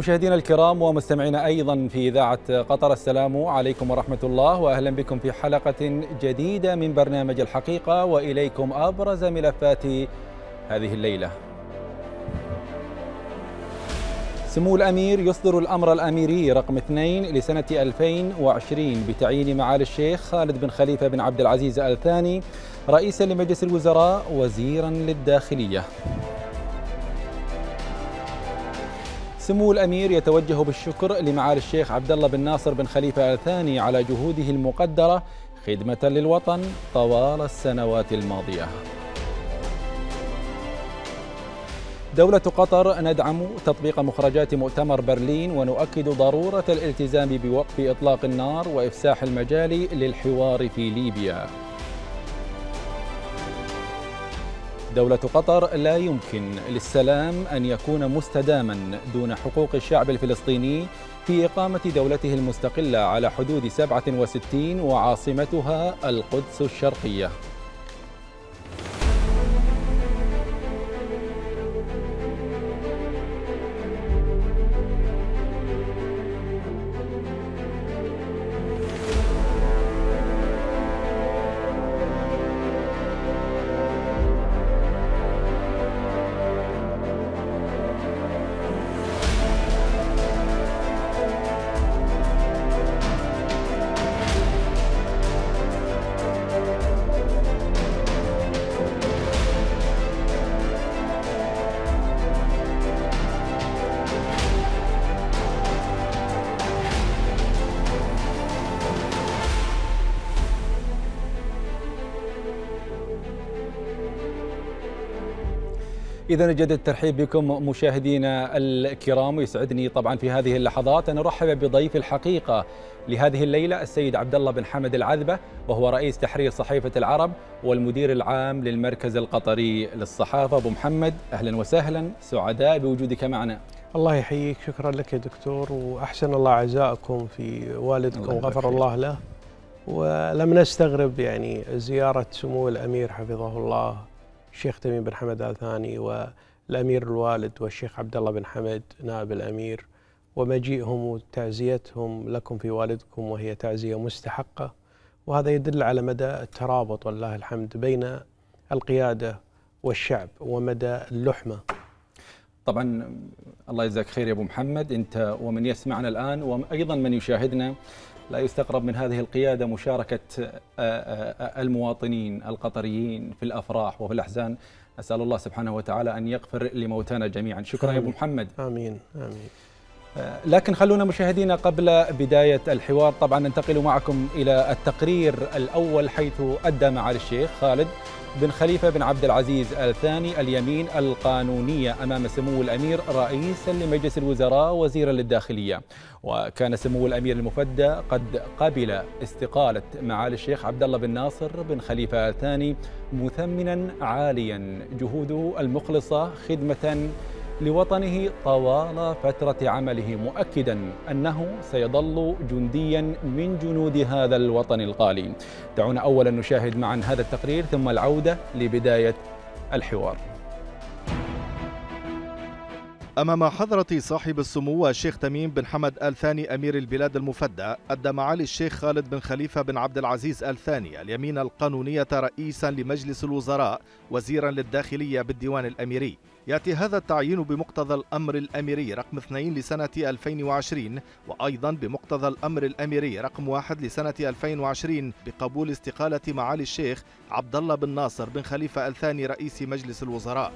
مشاهدينا الكرام ومستمعينا ايضا في اذاعه قطر السلام عليكم ورحمه الله واهلا بكم في حلقه جديده من برنامج الحقيقه واليكم ابرز ملفات هذه الليله. سمو الامير يصدر الامر الاميري رقم 2 لسنه 2020 بتعيين معالي الشيخ خالد بن خليفه بن عبد العزيز ال ثاني رئيسا لمجلس الوزراء وزيرا للداخليه. سمو الامير يتوجه بالشكر لمعالي الشيخ عبد الله بن ناصر بن خليفه الثاني على جهوده المقدره خدمه للوطن طوال السنوات الماضيه. دولة قطر ندعم تطبيق مخرجات مؤتمر برلين ونؤكد ضرورة الالتزام بوقف إطلاق النار وإفساح المجال للحوار في ليبيا دولة قطر لا يمكن للسلام أن يكون مستداما دون حقوق الشعب الفلسطيني في إقامة دولته المستقلة على حدود 67 وعاصمتها القدس الشرقية إذا جد الترحيب بكم مشاهدينا الكرام ويسعدني طبعا في هذه اللحظات أن أرحب بضيف الحقيقة لهذه الليلة السيد عبد الله بن حمد العذبة وهو رئيس تحرير صحيفة العرب والمدير العام للمركز القطري للصحافة أبو محمد أهلا وسهلا سعداء بوجودك معنا الله يحييك شكرا لك يا دكتور وأحسن الله عزاءكم في والدكم الله غفر الله له ولم نستغرب يعني زيارة سمو الأمير حفظه الله الشيخ تميم بن حمد آل ثاني والأمير الوالد والشيخ عبد الله بن حمد نائب الأمير ومجيئهم وتعزيتهم لكم في والدكم وهي تعزية مستحقة وهذا يدل على مدى الترابط والله الحمد بين القيادة والشعب ومدى اللحمة طبعا الله يجزاك خير يا ابو محمد انت ومن يسمعنا الان وايضا من يشاهدنا لا يستغرب من هذه القيادة مشاركة آه، آه، آه، المواطنين القطريين في الأفراح وفي الأحزان أسأل الله سبحانه وتعالى أن يغفر لموتانا جميعا شكرا يا أبو محمد آمين آمين لكن خلونا مشاهدينا قبل بداية الحوار طبعا ننتقل معكم إلى التقرير الأول حيث أدى معالي الشيخ خالد بن خليفة بن عبد العزيز الثاني اليمين القانونية أمام سمو الأمير رئيسا لمجلس الوزراء وزيرا للداخلية وكان سمو الأمير المفدى قد قبل استقالة معالي الشيخ عبد الله بن ناصر بن خليفة الثاني مثمنا عاليا جهوده المخلصة خدمة لوطنه طوال فترة عمله مؤكدا أنه سيظل جنديا من جنود هذا الوطن الغالي دعونا أولا نشاهد معا هذا التقرير ثم العودة لبداية الحوار أمام حضرة صاحب السمو الشيخ تميم بن حمد آل ثاني أمير البلاد المفدى أدى معالي الشيخ خالد بن خليفة بن عبد العزيز آل ثاني اليمين القانونية رئيسا لمجلس الوزراء وزيرا للداخلية بالديوان الأميري يأتي هذا التعيين بمقتضى الأمر الأميري رقم 2 لسنة 2020 وأيضا بمقتضى الأمر الأميري رقم 1 لسنة 2020 بقبول استقالة معالي الشيخ عبد الله بن ناصر بن خليفة الثاني رئيس مجلس الوزراء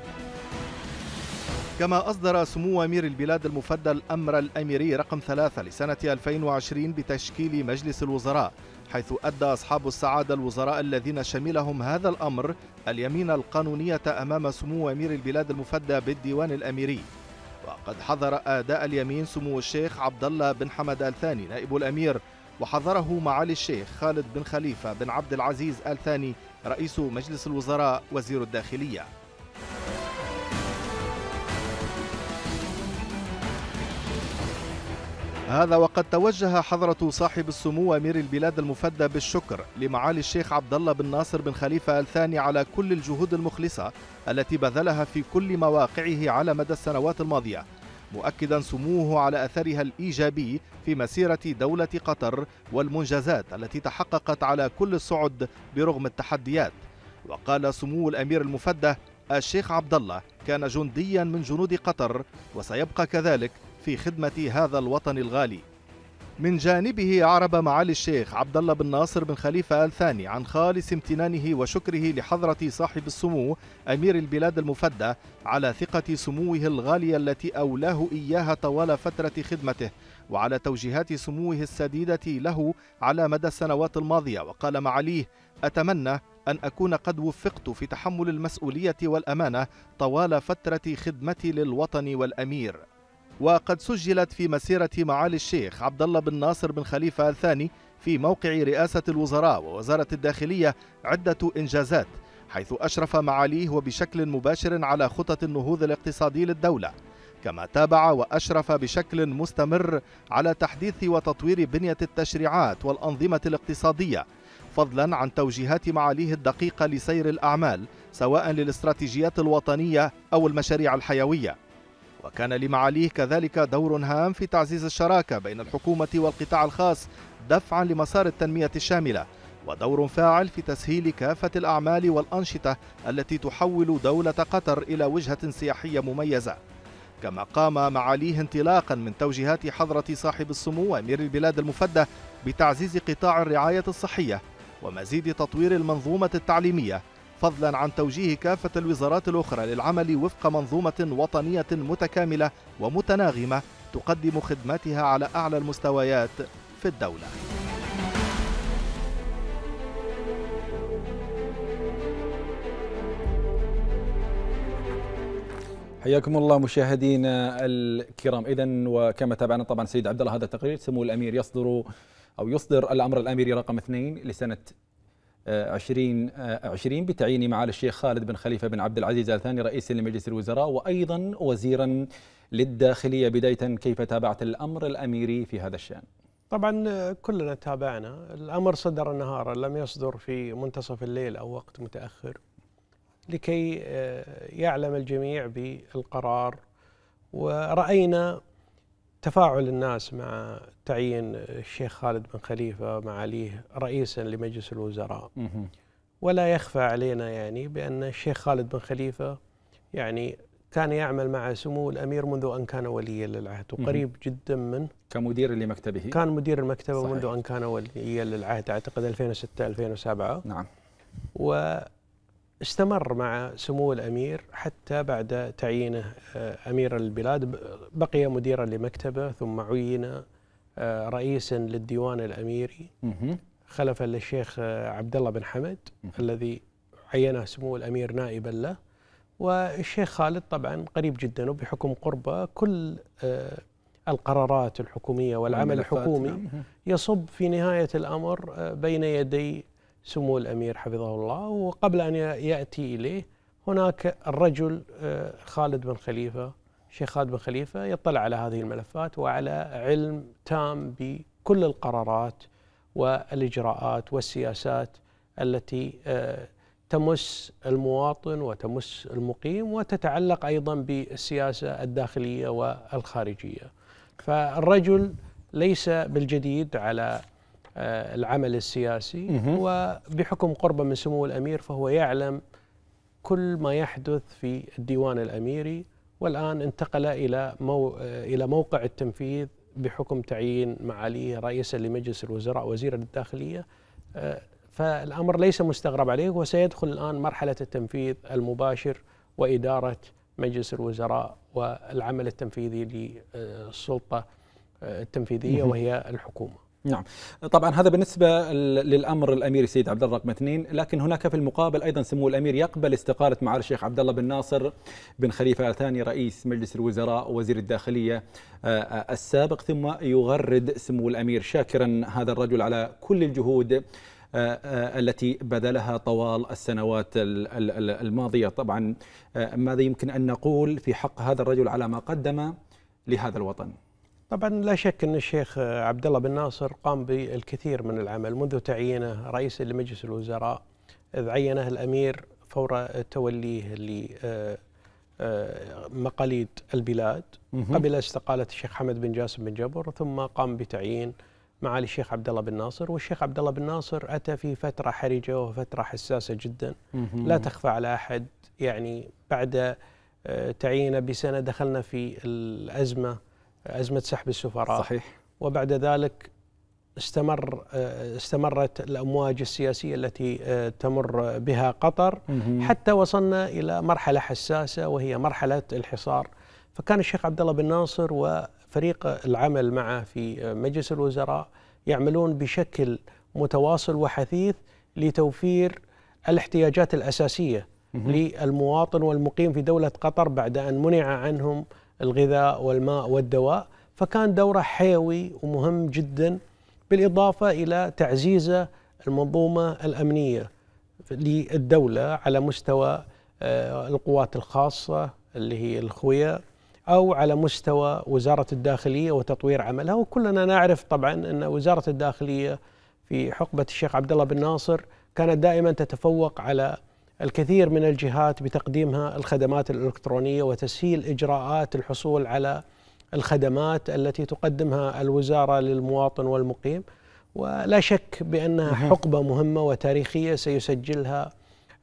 كما أصدر سمو أمير البلاد المفدى الأمر الأميري رقم ثلاثة لسنة 2020 بتشكيل مجلس الوزراء حيث أدى أصحاب السعادة الوزراء الذين شملهم هذا الأمر اليمين القانونية أمام سمو أمير البلاد المفدى بالديوان الأميري وقد حضر أداء اليمين سمو الشيخ عبد الله بن حمد آل ثاني نائب الأمير وحضره معالي الشيخ خالد بن خليفة بن عبد العزيز آل ثاني رئيس مجلس الوزراء وزير الداخلية هذا وقد توجه حضرة صاحب السمو أمير البلاد المفدى بالشكر لمعالي الشيخ عبد الله بن ناصر بن خليفة الثاني على كل الجهود المخلصة التي بذلها في كل مواقعه على مدى السنوات الماضية مؤكدا سموه على أثرها الإيجابي في مسيرة دولة قطر والمنجزات التي تحققت على كل الصعد برغم التحديات وقال سمو الأمير المفدى الشيخ عبد الله كان جنديا من جنود قطر وسيبقى كذلك في خدمة هذا الوطن الغالي من جانبه أعرب معالي الشيخ عبد الله بن ناصر بن خليفة آل ثاني عن خالص امتنانه وشكره لحضرة صاحب السمو أمير البلاد المفدى على ثقة سموه الغالية التي أولاه إياها طوال فترة خدمته وعلى توجيهات سموه السديدة له على مدى السنوات الماضية وقال معاليه أتمنى أن أكون قد وفقت في تحمل المسؤولية والأمانة طوال فترة خدمتي للوطن والأمير وقد سجلت في مسيرة معالي الشيخ عبد الله بن ناصر بن خليفة الثاني في موقع رئاسة الوزراء ووزارة الداخلية عدة إنجازات حيث أشرف معاليه وبشكل مباشر على خطط النهوض الاقتصادي للدولة كما تابع وأشرف بشكل مستمر على تحديث وتطوير بنية التشريعات والأنظمة الاقتصادية فضلا عن توجيهات معاليه الدقيقة لسير الأعمال سواء للاستراتيجيات الوطنية أو المشاريع الحيوية وكان لمعاليه كذلك دور هام في تعزيز الشراكة بين الحكومة والقطاع الخاص دفعا لمسار التنمية الشاملة ودور فاعل في تسهيل كافة الأعمال والأنشطة التي تحول دولة قطر إلى وجهة سياحية مميزة كما قام معاليه انطلاقا من توجيهات حضرة صاحب السمو أمير البلاد المفدى بتعزيز قطاع الرعاية الصحية ومزيد تطوير المنظومة التعليمية فضلا عن توجيه كافة الوزارات الأخرى للعمل وفق منظومة وطنية متكاملة ومتناغمة تقدم خدماتها على أعلى المستويات في الدولة حياكم الله مشاهدينا الكرام اذا وكما تابعنا طبعا سيد عبد الله هذا التقرير سمو الامير يصدر او يصدر الامر الاميري رقم اثنين لسنه 2020 بتعيين معالي الشيخ خالد بن خليفة بن عبد العزيز الثاني رئيسا لمجلس الوزراء وأيضا وزيرا للداخلية بداية كيف تابعت الأمر الأميري في هذا الشأن طبعا آه، كلنا تابعنا الأمر صدر نهارا لم يصدر في منتصف الليل أو وقت متأخر لكي آه، يعلم الجميع بالقرار ورأينا تفاعل الناس مع تعيين الشيخ خالد بن خليفة معاليه رئيسا لمجلس الوزراء ولا يخفى علينا يعني بأن الشيخ خالد بن خليفة يعني كان يعمل مع سمو الأمير منذ أن كان وليا للعهد وقريب جدا منه كمدير لمكتبه كان مدير المكتبة صحيح. منذ أن كان وليا للعهد أعتقد 2006-2007 نعم و استمر مع سمو الامير حتى بعد تعيينه آه، امير البلاد بقي مديرا لمكتبه ثم عين آه، رئيسا للديوان الاميري خلفا للشيخ آه، عبد الله بن حمد الذي عينه سمو الامير نائبا له والشيخ خالد طبعا قريب جدا وبحكم قربه كل القرارات الحكوميه والعمل الحكومي نعم. يصب في نهايه الامر بين يدي سمو الامير حفظه الله وقبل ان ياتي اليه هناك الرجل آه، خالد بن خليفه الشيخ خالد بن خليفه يطلع على هذه الملفات وعلى علم تام بكل القرارات والاجراءات والسياسات التي آه، تمس المواطن وتمس المقيم وتتعلق ايضا بالسياسه الداخليه والخارجيه. فالرجل ليس بالجديد على آه، العمل السياسي وبحكم قربه من سمو الامير فهو يعلم كل ما يحدث في الديوان الاميري والان انتقل الى مو الى موقع التنفيذ بحكم تعيين معاليه رئيسا لمجلس الوزراء وزيرا للداخليه آه، فالامر ليس مستغرب عليه وسيدخل الان مرحله التنفيذ المباشر واداره مجلس الوزراء والعمل التنفيذي للسلطه آه، التنفيذيه وهي الحكومه. نعم طبعا هذا بالنسبة للأمر الأمير سيد عبد الله رقم اثنين لكن هناك في المقابل أيضا سمو الأمير يقبل استقالة معالي الشيخ عبد الله بن ناصر بن خليفة الثاني رئيس مجلس الوزراء وزير الداخلية آه، آه، السابق ثم يغرد سمو الأمير شاكرا هذا الرجل على كل الجهود آه، التي بذلها طوال السنوات الماضية طبعا ماذا يمكن أن نقول في حق هذا الرجل على ما قدم لهذا الوطن طبعا لا شك ان الشيخ عبد الله بن ناصر قام بالكثير من العمل منذ تعيينه رئيس لمجلس الوزراء اذ عينه الامير فور توليه آه، آه، مقاليد البلاد قبل استقاله الشيخ حمد بن جاسم بن جبر ثم قام بتعيين معالي الشيخ عبد الله بن ناصر والشيخ عبد الله بن ناصر اتى في فتره حرجه وفتره حساسه جدا لا تخفى على احد يعني بعد آه، تعيينه بسنه دخلنا في الازمه ازمه سحب السفراء صحيح وبعد ذلك استمر استمرت الامواج السياسيه التي آه، تمر بها قطر حتى وصلنا الى مرحله حساسه وهي مرحله الحصار فكان الشيخ عبد الله بن ناصر وفريق العمل معه في مجلس الوزراء يعملون بشكل متواصل وحثيث لتوفير الاحتياجات الاساسيه للمواطن والمقيم في دوله قطر بعد ان منع عنهم الغذاء والماء والدواء فكان دوره حيوي ومهم جدا بالاضافه الى تعزيزه المنظومه الامنيه للدوله على مستوى آه، القوات الخاصه اللي هي الخويه او على مستوى وزاره الداخليه وتطوير عملها وكلنا نعرف طبعا ان وزاره الداخليه في حقبه الشيخ عبد الله بن ناصر كانت دائما تتفوق على الكثير من الجهات بتقديمها الخدمات الإلكترونية وتسهيل إجراءات الحصول على الخدمات التي تقدمها الوزارة للمواطن والمقيم ولا شك بأنها حقبة مهمة وتاريخية سيسجلها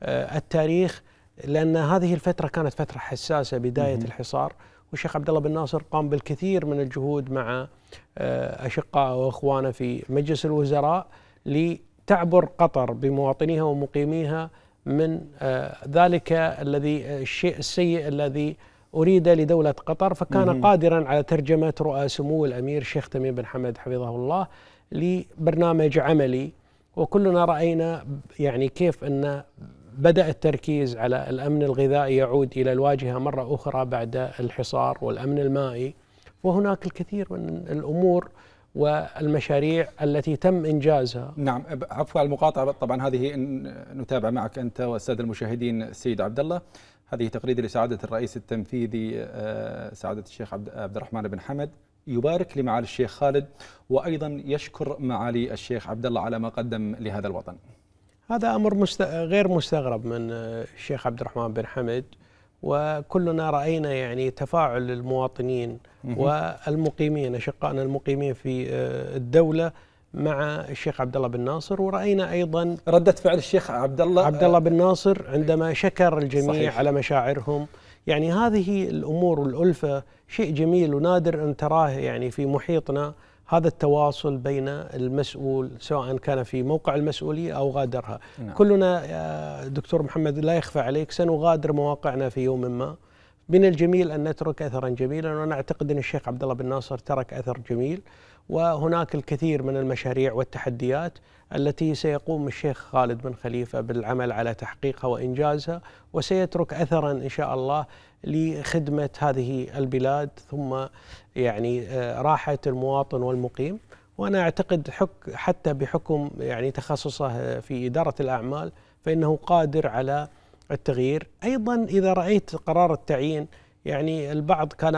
آه، التاريخ لأن هذه الفترة كانت فترة حساسة بداية الحصار والشيخ عبد الله بن ناصر قام بالكثير من الجهود مع آه، أشقائه وإخوانه في مجلس الوزراء لتعبر قطر بمواطنيها ومقيميها من آه، ذلك الذي آه، الشيء السيء الذي أريد لدولة قطر فكان قادرا على ترجمة رؤى سمو الأمير الشيخ تميم بن حمد حفظه الله لبرنامج عملي وكلنا رأينا يعني كيف أن بدأ التركيز على الأمن الغذائي يعود إلى الواجهة مرة أخرى بعد الحصار والأمن المائي وهناك الكثير من الأمور والمشاريع التي تم انجازها. نعم عفوا المقاطعه طبعا هذه نتابع معك انت والساده المشاهدين السيد عبد الله هذه تقرير لسعاده الرئيس التنفيذي آه، سعاده الشيخ عبد الرحمن بن حمد يبارك لمعالي الشيخ خالد وايضا يشكر معالي الشيخ عبد الله على ما قدم لهذا الوطن. هذا امر مست... غير مستغرب من آه، الشيخ عبد الرحمن بن حمد وكلنا راينا يعني تفاعل المواطنين والمقيمين اشقائنا المقيمين في آه، الدوله مع الشيخ عبد الله بن ناصر وراينا ايضا رده فعل الشيخ عبد الله عبد الله بن ناصر آه، عندما شكر الجميع صحيح. على مشاعرهم يعني هذه الامور والالفه شيء جميل ونادر ان تراه يعني في محيطنا هذا التواصل بين المسؤول سواء كان في موقع المسؤولية أو غادرها نعم. كلنا دكتور محمد لا يخفى عليك سنغادر مواقعنا في يوم ما من الجميل ان نترك اثرا جميلا وانا اعتقد ان الشيخ عبد الله بن ناصر ترك اثر جميل وهناك الكثير من المشاريع والتحديات التي سيقوم الشيخ خالد بن خليفه بالعمل على تحقيقها وانجازها وسيترك اثرا ان شاء الله لخدمه هذه البلاد ثم يعني آه، راحه المواطن والمقيم وانا اعتقد حك حتى بحكم يعني تخصصه في اداره الاعمال فانه قادر على التغيير أيضا إذا رأيت قرار التعيين يعني البعض كان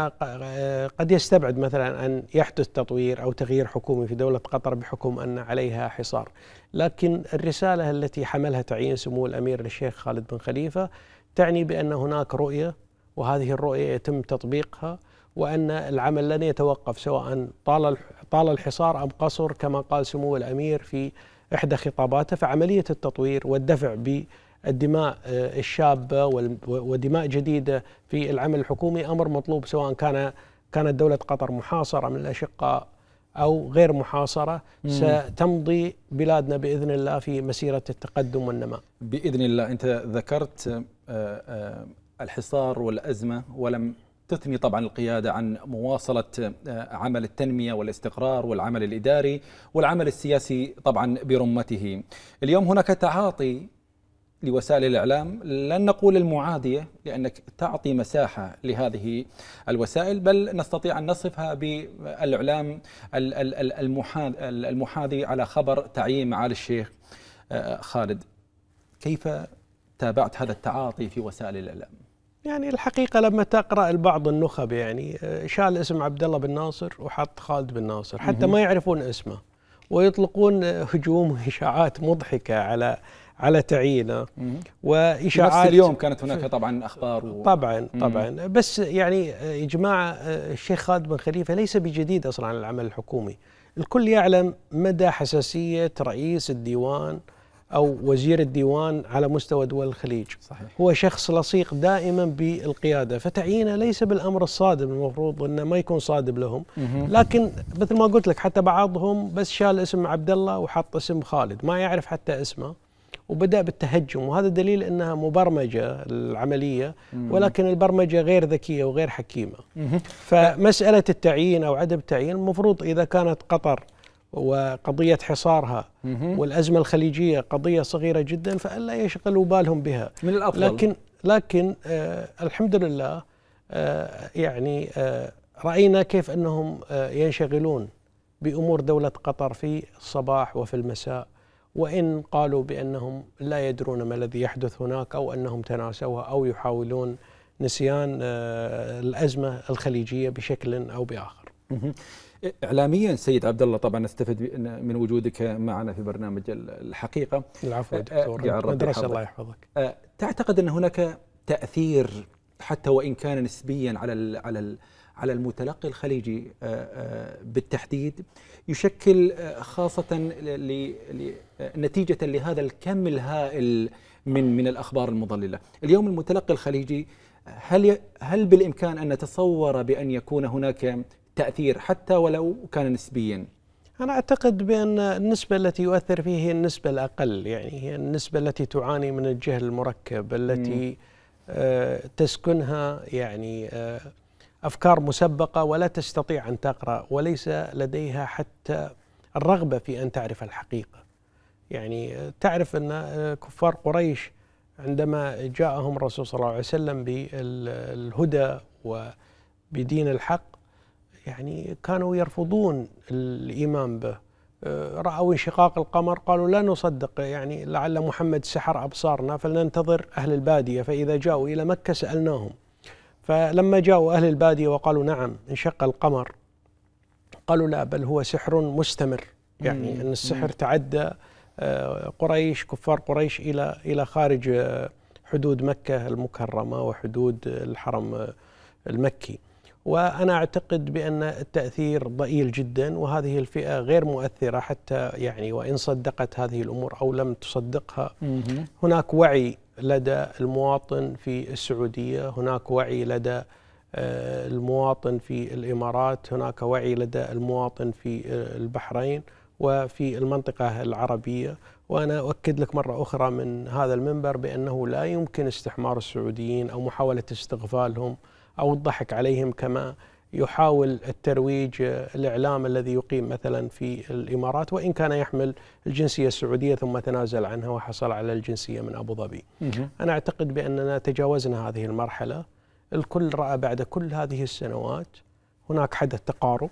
قد يستبعد مثلا أن يحدث تطوير أو تغيير حكومي في دولة قطر بحكم أن عليها حصار لكن الرسالة التي حملها تعيين سمو الأمير الشيخ خالد بن خليفة تعني بأن هناك رؤية وهذه الرؤية يتم تطبيقها وأن العمل لن يتوقف سواء طال طال الحصار أم قصر كما قال سمو الأمير في إحدى خطاباته فعملية التطوير والدفع ب الدماء آه، الشابه ودماء جديده في العمل الحكومي امر مطلوب سواء كان كانت دوله قطر محاصره من الاشقاء او غير محاصره مم. ستمضي بلادنا باذن الله في مسيره التقدم والنماء. باذن الله انت ذكرت آه، آه، الحصار والازمه ولم تثني طبعا القيادة عن مواصلة عمل التنمية والاستقرار والعمل الإداري والعمل السياسي طبعا برمته اليوم هناك تعاطي لوسائل الإعلام لن نقول المعادية لأنك تعطي مساحة لهذه الوسائل بل نستطيع أن نصفها بالإعلام المحاذي على خبر تعيين معالي الشيخ آه، خالد كيف تابعت هذا التعاطي في وسائل الإعلام؟ يعني الحقيقة لما تقرأ البعض النخب يعني آه، شال اسم عبد الله بن ناصر وحط خالد بن ناصر حتى ما يعرفون اسمه ويطلقون هجوم وإشاعات مضحكة على على تعيينه واشاعات اليوم كانت هناك طبعا اخبار و... طبعا طبعا بس يعني آه، يا جماعه آه، الشيخ خالد بن خليفه ليس بجديد اصلا على العمل الحكومي الكل يعلم مدى حساسيه رئيس الديوان او وزير الديوان على مستوى دول الخليج صحيح. هو شخص لصيق دائما بالقياده فتعيينه ليس بالامر الصادم المفروض انه ما يكون صادم لهم لكن مثل ما قلت لك حتى بعضهم بس شال اسم عبد الله وحط اسم خالد ما يعرف حتى اسمه وبدأ بالتهجم وهذا دليل أنها مبرمجة العملية ولكن البرمجة غير ذكية وغير حكيمة فمسألة التعيين أو عدم التعيين المفروض إذا كانت قطر وقضية حصارها والأزمة الخليجية قضية صغيرة جدا فألا يشغلوا بالهم بها من الأفضل لكن, لكن آه الحمد لله آه يعني آه رأينا كيف أنهم آه ينشغلون بأمور دولة قطر في الصباح وفي المساء وإن قالوا بأنهم لا يدرون ما الذي يحدث هناك أو أنهم تناسوها أو يحاولون نسيان آه، الأزمة الخليجية بشكل أو بآخر إعلاميا سيد عبد الله طبعا نستفد من وجودك معنا في برنامج الحقيقة العفو آه، آه، دكتور مدرسة الله يحفظك تعتقد أن هناك تأثير حتى وإن كان نسبيا على الـ على الـ على المتلقي الخليجي آه، آه، بالتحديد يشكل آه، خاصة نتيجة لهذا الكم الهائل من من الأخبار المضللة اليوم المتلقي الخليجي هل هل بالإمكان أن نتصور بأن يكون هناك تأثير حتى ولو كان نسبيا أنا أعتقد بأن النسبة التي يؤثر فيها هي النسبة الأقل يعني هي النسبة التي تعاني من الجهل المركب التي م. تسكنها يعني افكار مسبقه ولا تستطيع ان تقرا وليس لديها حتى الرغبه في ان تعرف الحقيقه. يعني تعرف ان آه، كفار قريش عندما جاءهم الرسول صلى الله عليه وسلم بالهدى وبدين الحق يعني كانوا يرفضون الايمان به آه، راوا انشقاق القمر قالوا لا نصدق يعني لعل محمد سحر ابصارنا فلننتظر اهل الباديه فاذا جاءوا الى مكه سالناهم فلما جاءوا أهل البادية وقالوا نعم انشق القمر قالوا لا بل هو سحر مستمر يعني أن السحر تعدى آه، قريش كفار قريش إلى إلى خارج آه، حدود مكة المكرمة وحدود الحرم آه، المكي وأنا أعتقد بأن التأثير ضئيل جدا وهذه الفئة غير مؤثرة حتى يعني وإن صدقت هذه الأمور أو لم تصدقها هناك وعي لدى المواطن في السعوديه، هناك وعي لدى آه، المواطن في الامارات، هناك وعي لدى المواطن في آه، البحرين وفي المنطقه العربيه، وانا اؤكد لك مره اخرى من هذا المنبر بانه لا يمكن استحمار السعوديين او محاوله استغفالهم او الضحك عليهم كما يحاول الترويج آه، الإعلام الذي يقيم مثلا في الإمارات وإن كان يحمل الجنسية السعودية ثم تنازل عنها وحصل على الجنسية من أبو ظبي أنا أعتقد بأننا تجاوزنا هذه المرحلة الكل رأى بعد كل هذه السنوات هناك حدث تقارب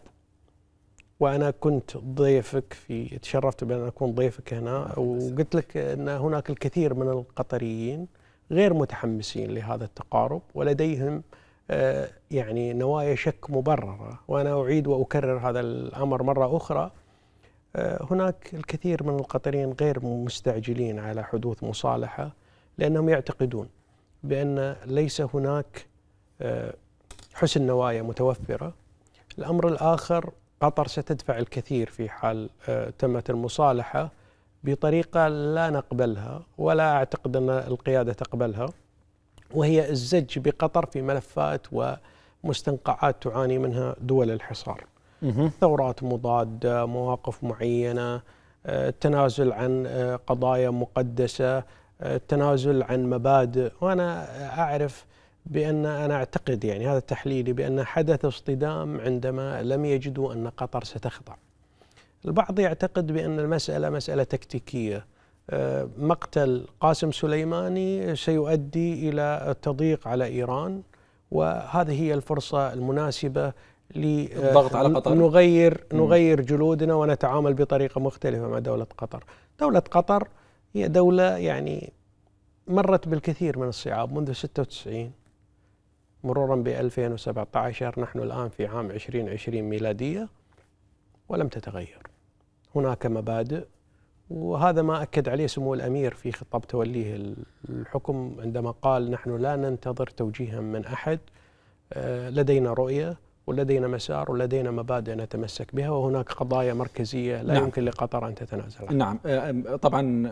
وانا كنت ضيفك في تشرفت بان اكون ضيفك هنا وقلت لك ان هناك الكثير من القطريين غير متحمسين لهذا التقارب ولديهم آه، يعني نوايا شك مبررة وأنا أعيد وأكرر هذا الأمر مرة أخرى آه، هناك الكثير من القطريين غير مستعجلين على حدوث مصالحة لأنهم يعتقدون بأن ليس هناك آه، حسن نوايا متوفرة الأمر الآخر قطر ستدفع الكثير في حال تمت المصالحة بطريقة لا نقبلها ولا أعتقد أن القيادة تقبلها وهي الزج بقطر في ملفات ومستنقعات تعاني منها دول الحصار ثورات مضادة مواقف معينة آه، التنازل عن آه، قضايا مقدسة آه، التنازل عن مبادئ وأنا أعرف بأن أنا أعتقد يعني هذا تحليلي بأن حدث اصطدام عندما لم يجدوا أن قطر ستخضع البعض يعتقد بأن المسألة مسألة تكتيكية آه، مقتل قاسم سليماني سيؤدي الى التضييق على ايران وهذه هي الفرصه المناسبه للضغط آه، على قطر نغير نغير جلودنا ونتعامل بطريقه مختلفه مع دوله قطر. دوله قطر هي دوله يعني مرت بالكثير من الصعاب منذ 96 مرورا ب 2017 نحن الان في عام 2020 ميلاديه ولم تتغير. هناك مبادئ وهذا ما أكد عليه سمو الأمير في خطاب توليه الحكم عندما قال نحن لا ننتظر توجيها من أحد آه، لدينا رؤية ولدينا مسار ولدينا مبادئ نتمسك بها وهناك قضايا مركزية لا نعم. يمكن لقطر أن تتنازل عنها نعم آه، طبعا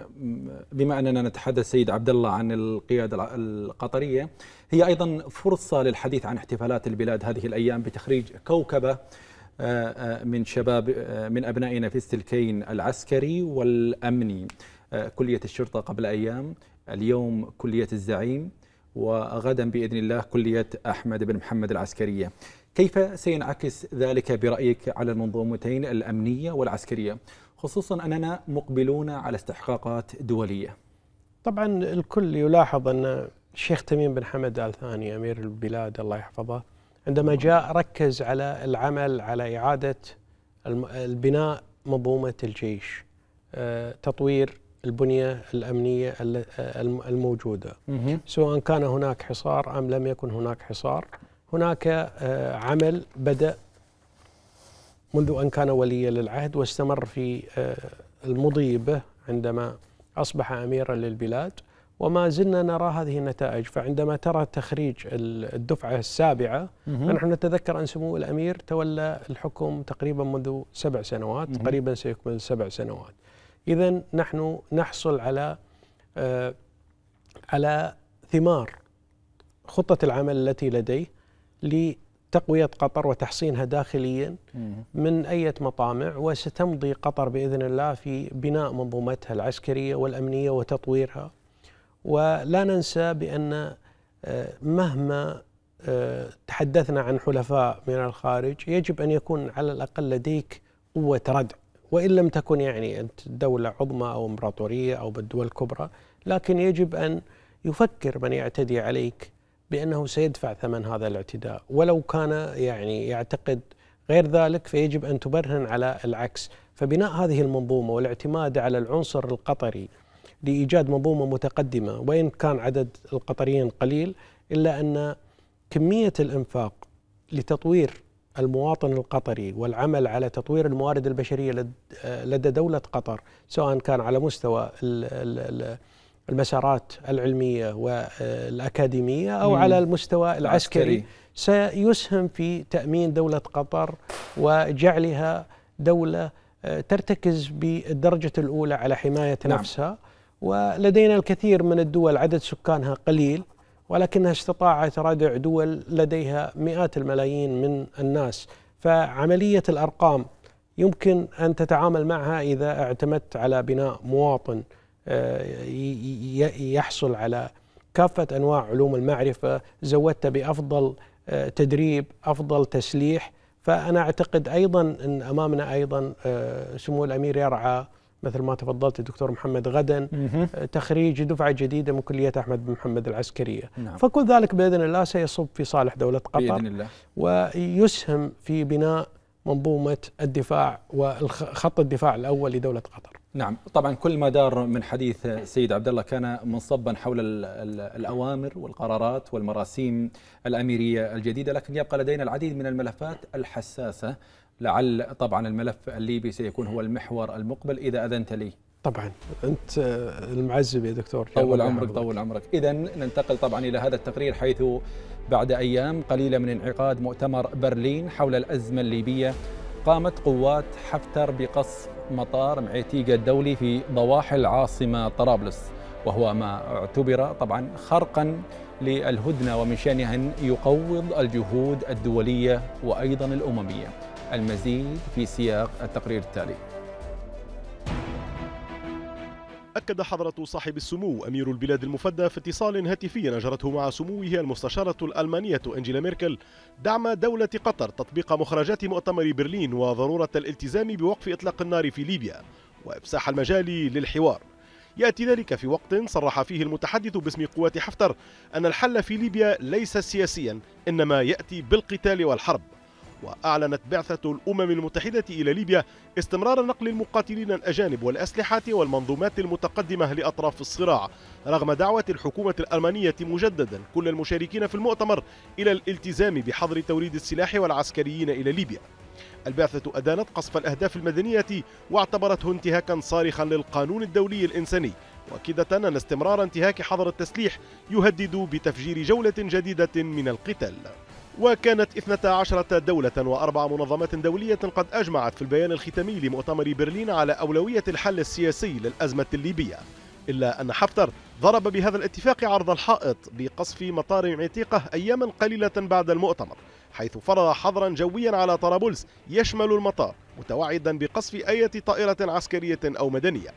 بما أننا نتحدث سيد عبد الله عن القيادة القطرية هي أيضا فرصة للحديث عن احتفالات البلاد هذه الأيام بتخريج كوكبة آه، آه، من شباب آه، من أبنائنا في السلكين العسكري والأمني كلية الشرطة قبل أيام اليوم كلية الزعيم وغدا بإذن الله كلية أحمد بن محمد العسكرية كيف سينعكس ذلك برأيك على المنظومتين الأمنية والعسكرية خصوصا أننا مقبلون على استحقاقات دولية طبعا الكل يلاحظ أن الشيخ تميم بن حمد آل ثاني أمير البلاد الله يحفظه عندما جاء ركز على العمل على إعادة البناء منظومة الجيش آه، تطوير البنية الأمنية آه، الموجودة سواء كان هناك حصار أم لم يكن هناك حصار هناك آه، عمل بدأ منذ أن كان وليا للعهد واستمر في المضي به عندما أصبح أميرا للبلاد وما زلنا نرى هذه النتائج فعندما ترى تخريج الدفعة السابعة فنحن نتذكر أن سمو الأمير تولى الحكم تقريبا منذ سبع سنوات قريبا سيكمل سبع سنوات إذا نحن نحصل على آه على ثمار خطة العمل التي لديه لتقوية قطر وتحصينها داخليا من أية مطامع وستمضي قطر بإذن الله في بناء منظومتها العسكرية والأمنية وتطويرها ولا ننسى بأن آه، مهما آه، تحدثنا عن حلفاء من الخارج يجب أن يكون على الأقل لديك قوة ردع وإن لم تكن يعني أنت دولة عظمى أو إمبراطورية أو بالدول الكبرى لكن يجب أن يفكر من يعتدي عليك بأنه سيدفع ثمن هذا الاعتداء ولو كان يعني يعتقد غير ذلك فيجب أن تبرهن على العكس فبناء هذه المنظومة والاعتماد على العنصر القطري لإيجاد منظومة متقدمة وإن كان عدد القطريين قليل إلا أن كمية الإنفاق لتطوير المواطن القطري والعمل على تطوير الموارد البشرية لدى دولة قطر سواء كان على مستوى المسارات العلمية والأكاديمية أو على المستوى العسكري سيسهم في تأمين دولة قطر وجعلها دولة آه، ترتكز بالدرجة الأولى على حماية نعم. نفسها ولدينا الكثير من الدول عدد سكانها قليل ولكنها استطاعت ردع دول لديها مئات الملايين من الناس فعملية الأرقام يمكن أن تتعامل معها إذا اعتمدت على بناء مواطن آه، يحصل على كافة أنواع علوم المعرفة زودت بأفضل آه، تدريب أفضل تسليح فأنا أعتقد أيضا أن أمامنا أيضا آه، سمو الأمير يرعى مثل ما تفضلت دكتور محمد غدا آه، تخريج دفعة جديدة من كلية أحمد بن محمد العسكرية نعم. فكل ذلك بإذن الله سيصب في صالح دولة قطر بإذن الله. ويسهم في بناء منظومة الدفاع وخط الدفاع الأول لدولة قطر نعم طبعا كل ما دار من حديث سيد عبد الله كان منصبا حول الأوامر والقرارات والمراسيم الأميرية الجديدة لكن يبقى لدينا العديد من الملفات الحساسة لعل طبعا الملف الليبي سيكون هو المحور المقبل إذا أذنت لي طبعا أنت المعزب يا دكتور طول عمرك طول عمرك إذا ننتقل طبعا إلى هذا التقرير حيث بعد أيام قليلة من انعقاد مؤتمر برلين حول الأزمة الليبية قامت قوات حفتر بقصف مطار معتيقة الدولي في ضواحي العاصمة طرابلس وهو ما اعتبر طبعا خرقا للهدنة ومن شأنها أن يقوض الجهود الدولية وأيضا الأممية المزيد في سياق التقرير التالي أكد حضرة صاحب السمو أمير البلاد المفدى في اتصال هاتفي أجرته مع سموه المستشارة الألمانية أنجيلا ميركل دعم دولة قطر تطبيق مخرجات مؤتمر برلين وضرورة الالتزام بوقف إطلاق النار في ليبيا وإفساح المجال للحوار يأتي ذلك في وقت صرح فيه المتحدث باسم قوات حفتر أن الحل في ليبيا ليس سياسيا إنما يأتي بالقتال والحرب وأعلنت بعثة الأمم المتحدة إلى ليبيا استمرار نقل المقاتلين الأجانب والأسلحة والمنظومات المتقدمة لأطراف الصراع رغم دعوة الحكومة الألمانية مجددا كل المشاركين في المؤتمر إلى الالتزام بحظر توريد السلاح والعسكريين إلى ليبيا البعثة أدانت قصف الأهداف المدنية واعتبرته انتهاكا صارخا للقانون الدولي الإنساني مؤكدة أن استمرار انتهاك حظر التسليح يهدد بتفجير جولة جديدة من القتال وكانت 12 دولة وأربع منظمات دولية قد أجمعت في البيان الختامي لمؤتمر برلين على أولوية الحل السياسي للأزمة الليبية إلا أن حفتر ضرب بهذا الاتفاق عرض الحائط بقصف مطار عتيقة أياما قليلة بعد المؤتمر حيث فرض حظرا جويا على طرابلس يشمل المطار متوعدا بقصف أي طائرة عسكرية أو مدنية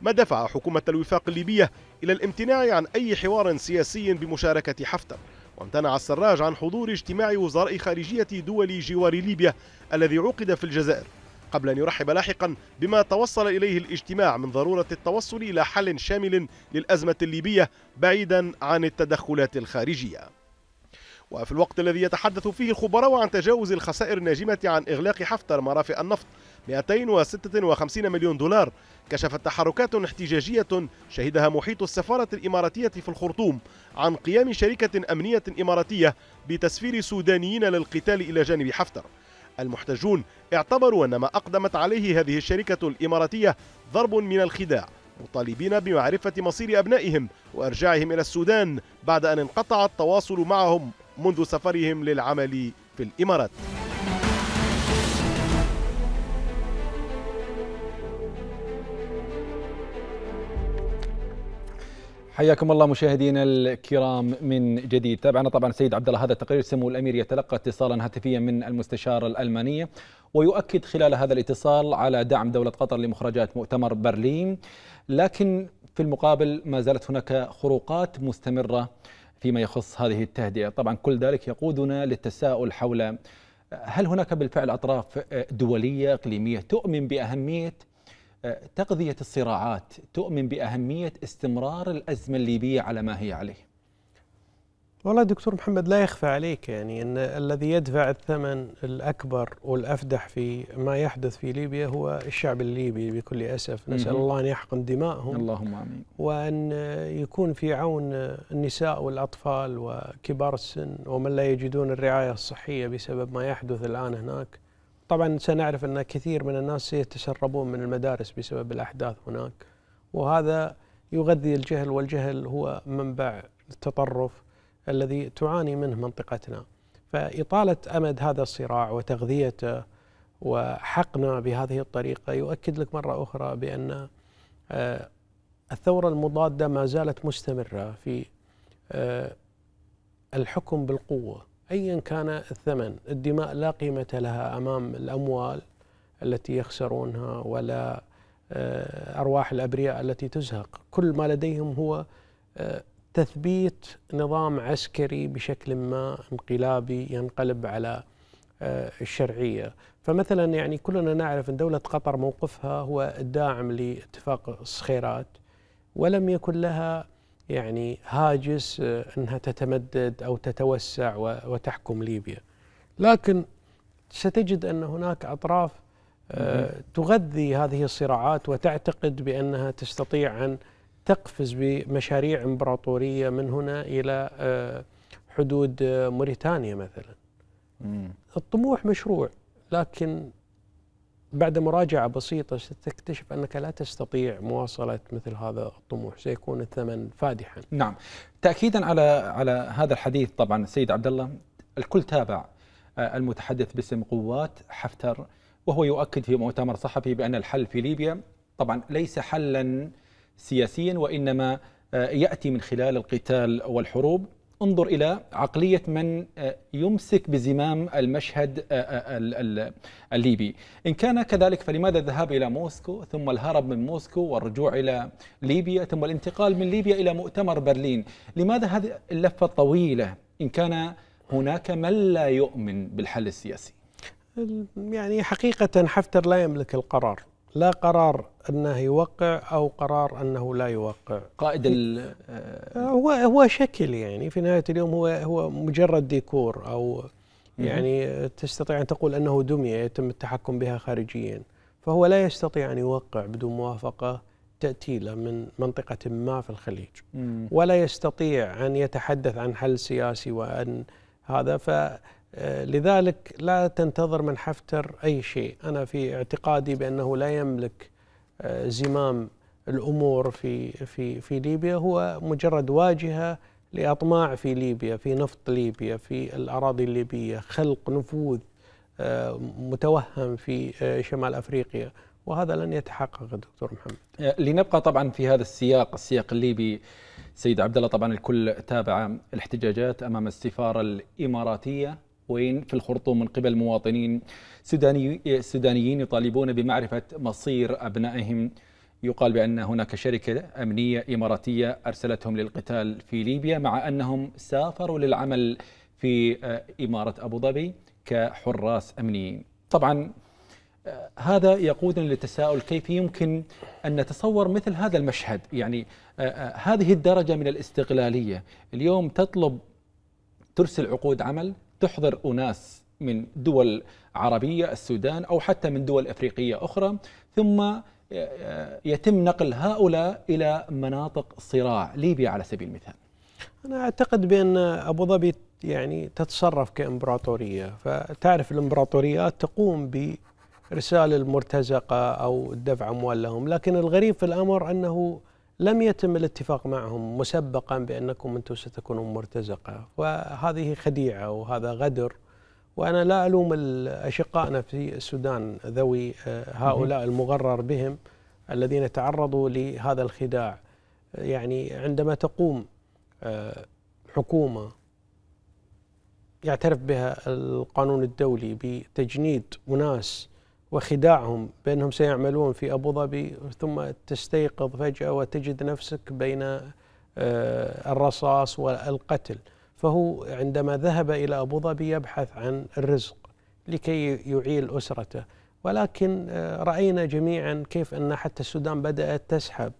ما دفع حكومة الوفاق الليبية إلى الامتناع عن أي حوار سياسي بمشاركة حفتر وامتنع السراج عن حضور اجتماع وزراء خارجية دول جوار ليبيا الذي عقد في الجزائر قبل أن يرحب لاحقا بما توصل إليه الاجتماع من ضرورة التوصل إلى حل شامل للأزمة الليبية بعيدا عن التدخلات الخارجية وفي الوقت الذي يتحدث فيه الخبراء عن تجاوز الخسائر الناجمة عن إغلاق حفتر مرافئ النفط 256 مليون دولار كشفت تحركات احتجاجية شهدها محيط السفارة الإماراتية في الخرطوم عن قيام شركة أمنية إماراتية بتسفير سودانيين للقتال إلى جانب حفتر المحتجون اعتبروا أن ما أقدمت عليه هذه الشركة الإماراتية ضرب من الخداع مطالبين بمعرفة مصير أبنائهم وإرجاعهم إلى السودان بعد أن انقطع التواصل معهم منذ سفرهم للعمل في الإمارات حياكم الله مشاهدينا الكرام من جديد تابعنا طبعا سيد عبد الله هذا التقرير سمو الامير يتلقى اتصالا هاتفيا من المستشار الالمانيه ويؤكد خلال هذا الاتصال على دعم دوله قطر لمخرجات مؤتمر برلين لكن في المقابل ما زالت هناك خروقات مستمره فيما يخص هذه التهدئة طبعا كل ذلك يقودنا للتساؤل حول هل هناك بالفعل أطراف دولية إقليمية تؤمن بأهمية آه، تقضية الصراعات تؤمن بأهمية استمرار الأزمة الليبية على ما هي عليه والله دكتور محمد لا يخفى عليك يعني ان الذي يدفع الثمن الاكبر والافدح في ما يحدث في ليبيا هو الشعب الليبي بكل اسف، نسال الله ان يحقن دماءهم اللهم امين وان يكون في عون النساء والاطفال وكبار السن ومن لا يجدون الرعايه الصحيه بسبب ما يحدث الان هناك. طبعا سنعرف ان كثير من الناس سيتسربون من المدارس بسبب الاحداث هناك وهذا يغذي الجهل والجهل هو منبع التطرف. الذي تعاني منه منطقتنا فإطالة أمد هذا الصراع وتغذيته وحقنا بهذه الطريقة يؤكد لك مرة أخرى بأن آه، الثورة المضادة ما زالت مستمرة في آه، الحكم بالقوة أيا كان الثمن الدماء لا قيمة لها أمام الأموال التي يخسرونها ولا آه، أرواح الأبرياء التي تزهق كل ما لديهم هو تثبيت نظام عسكري بشكل ما انقلابي ينقلب على آه، الشرعيه، فمثلا يعني كلنا نعرف ان دوله قطر موقفها هو الداعم لاتفاق الصخيرات ولم يكن لها يعني هاجس آه، انها تتمدد او تتوسع وتحكم ليبيا. لكن ستجد ان هناك اطراف آه، تغذي هذه الصراعات وتعتقد بانها تستطيع ان تقفز بمشاريع امبراطوريه من هنا الى آه، حدود آه، موريتانيا مثلا الطموح مشروع لكن بعد مراجعة بسيطة ستكتشف أنك لا تستطيع مواصلة مثل هذا الطموح سيكون الثمن فادحا نعم تأكيدا على على هذا الحديث طبعا السيد عبد الله الكل تابع آه، المتحدث باسم قوات حفتر وهو يؤكد في مؤتمر صحفي بأن الحل في ليبيا طبعا ليس حلا سياسيا وإنما آه، يأتي من خلال القتال والحروب انظر إلى عقلية من آه، يمسك بزمام المشهد آه، الليبي إن كان كذلك فلماذا الذهاب إلى موسكو ثم الهرب من موسكو والرجوع إلى ليبيا ثم الانتقال من ليبيا إلى مؤتمر برلين لماذا هذه اللفة الطويلة إن كان هناك من لا يؤمن بالحل السياسي يعني حقيقة حفتر لا يملك القرار لا قرار انه يوقع او قرار انه لا يوقع قائد ال آه، هو هو شكل يعني في نهايه اليوم هو هو مجرد ديكور او يعني تستطيع ان تقول انه دميه يتم التحكم بها خارجيا فهو لا يستطيع ان يوقع بدون موافقه تاتي له من منطقة ما في الخليج ولا يستطيع أن يتحدث عن حل سياسي وأن هذا آه، لذلك لا تنتظر من حفتر أي شيء أنا في اعتقادي بأنه لا يملك آه، زمام الامور في في في ليبيا هو مجرد واجهه لاطماع في ليبيا، في نفط ليبيا، في الاراضي الليبيه، خلق نفوذ آه، متوهم في آه، شمال افريقيا، وهذا لن يتحقق دكتور محمد. لنبقى طبعا في هذا السياق، السياق الليبي سيد عبد الله طبعا الكل تابع الاحتجاجات امام السفاره الاماراتيه وين في الخرطوم من قبل مواطنين سوداني سودانيين يطالبون بمعرفة مصير أبنائهم يقال بأن هناك شركة أمنية إماراتية أرسلتهم للقتال في ليبيا مع أنهم سافروا للعمل في آه، إمارة أبو ظبي كحراس أمنيين طبعا آه، هذا يقودنا للتساؤل كيف يمكن أن نتصور مثل هذا المشهد يعني آه، هذه الدرجة من الاستقلالية اليوم تطلب ترسل عقود عمل تحضر أناس من دول عربية السودان أو حتى من دول أفريقية أخرى ثم آه، آه، يتم نقل هؤلاء إلى مناطق صراع ليبيا على سبيل المثال أنا أعتقد بأن أبو ظبي يعني تتصرف كإمبراطورية فتعرف الإمبراطوريات تقوم بارسال المرتزقة أو دفع أموال لهم لكن الغريب في الأمر أنه لم يتم الاتفاق معهم مسبقا بانكم انتم ستكونون مرتزقه وهذه خديعه وهذا غدر وانا لا الوم اشقائنا في السودان ذوي آه، هؤلاء المغرر بهم الذين تعرضوا لهذا الخداع يعني عندما تقوم آه، حكومه يعترف بها القانون الدولي بتجنيد اناس وخداعهم بأنهم سيعملون في أبو ظبي ثم تستيقظ فجأة وتجد نفسك بين آه، الرصاص والقتل فهو عندما ذهب إلى أبو ظبي يبحث عن الرزق لكي يعيل أسرته ولكن آه، رأينا جميعا كيف أن حتى السودان بدأت تسحب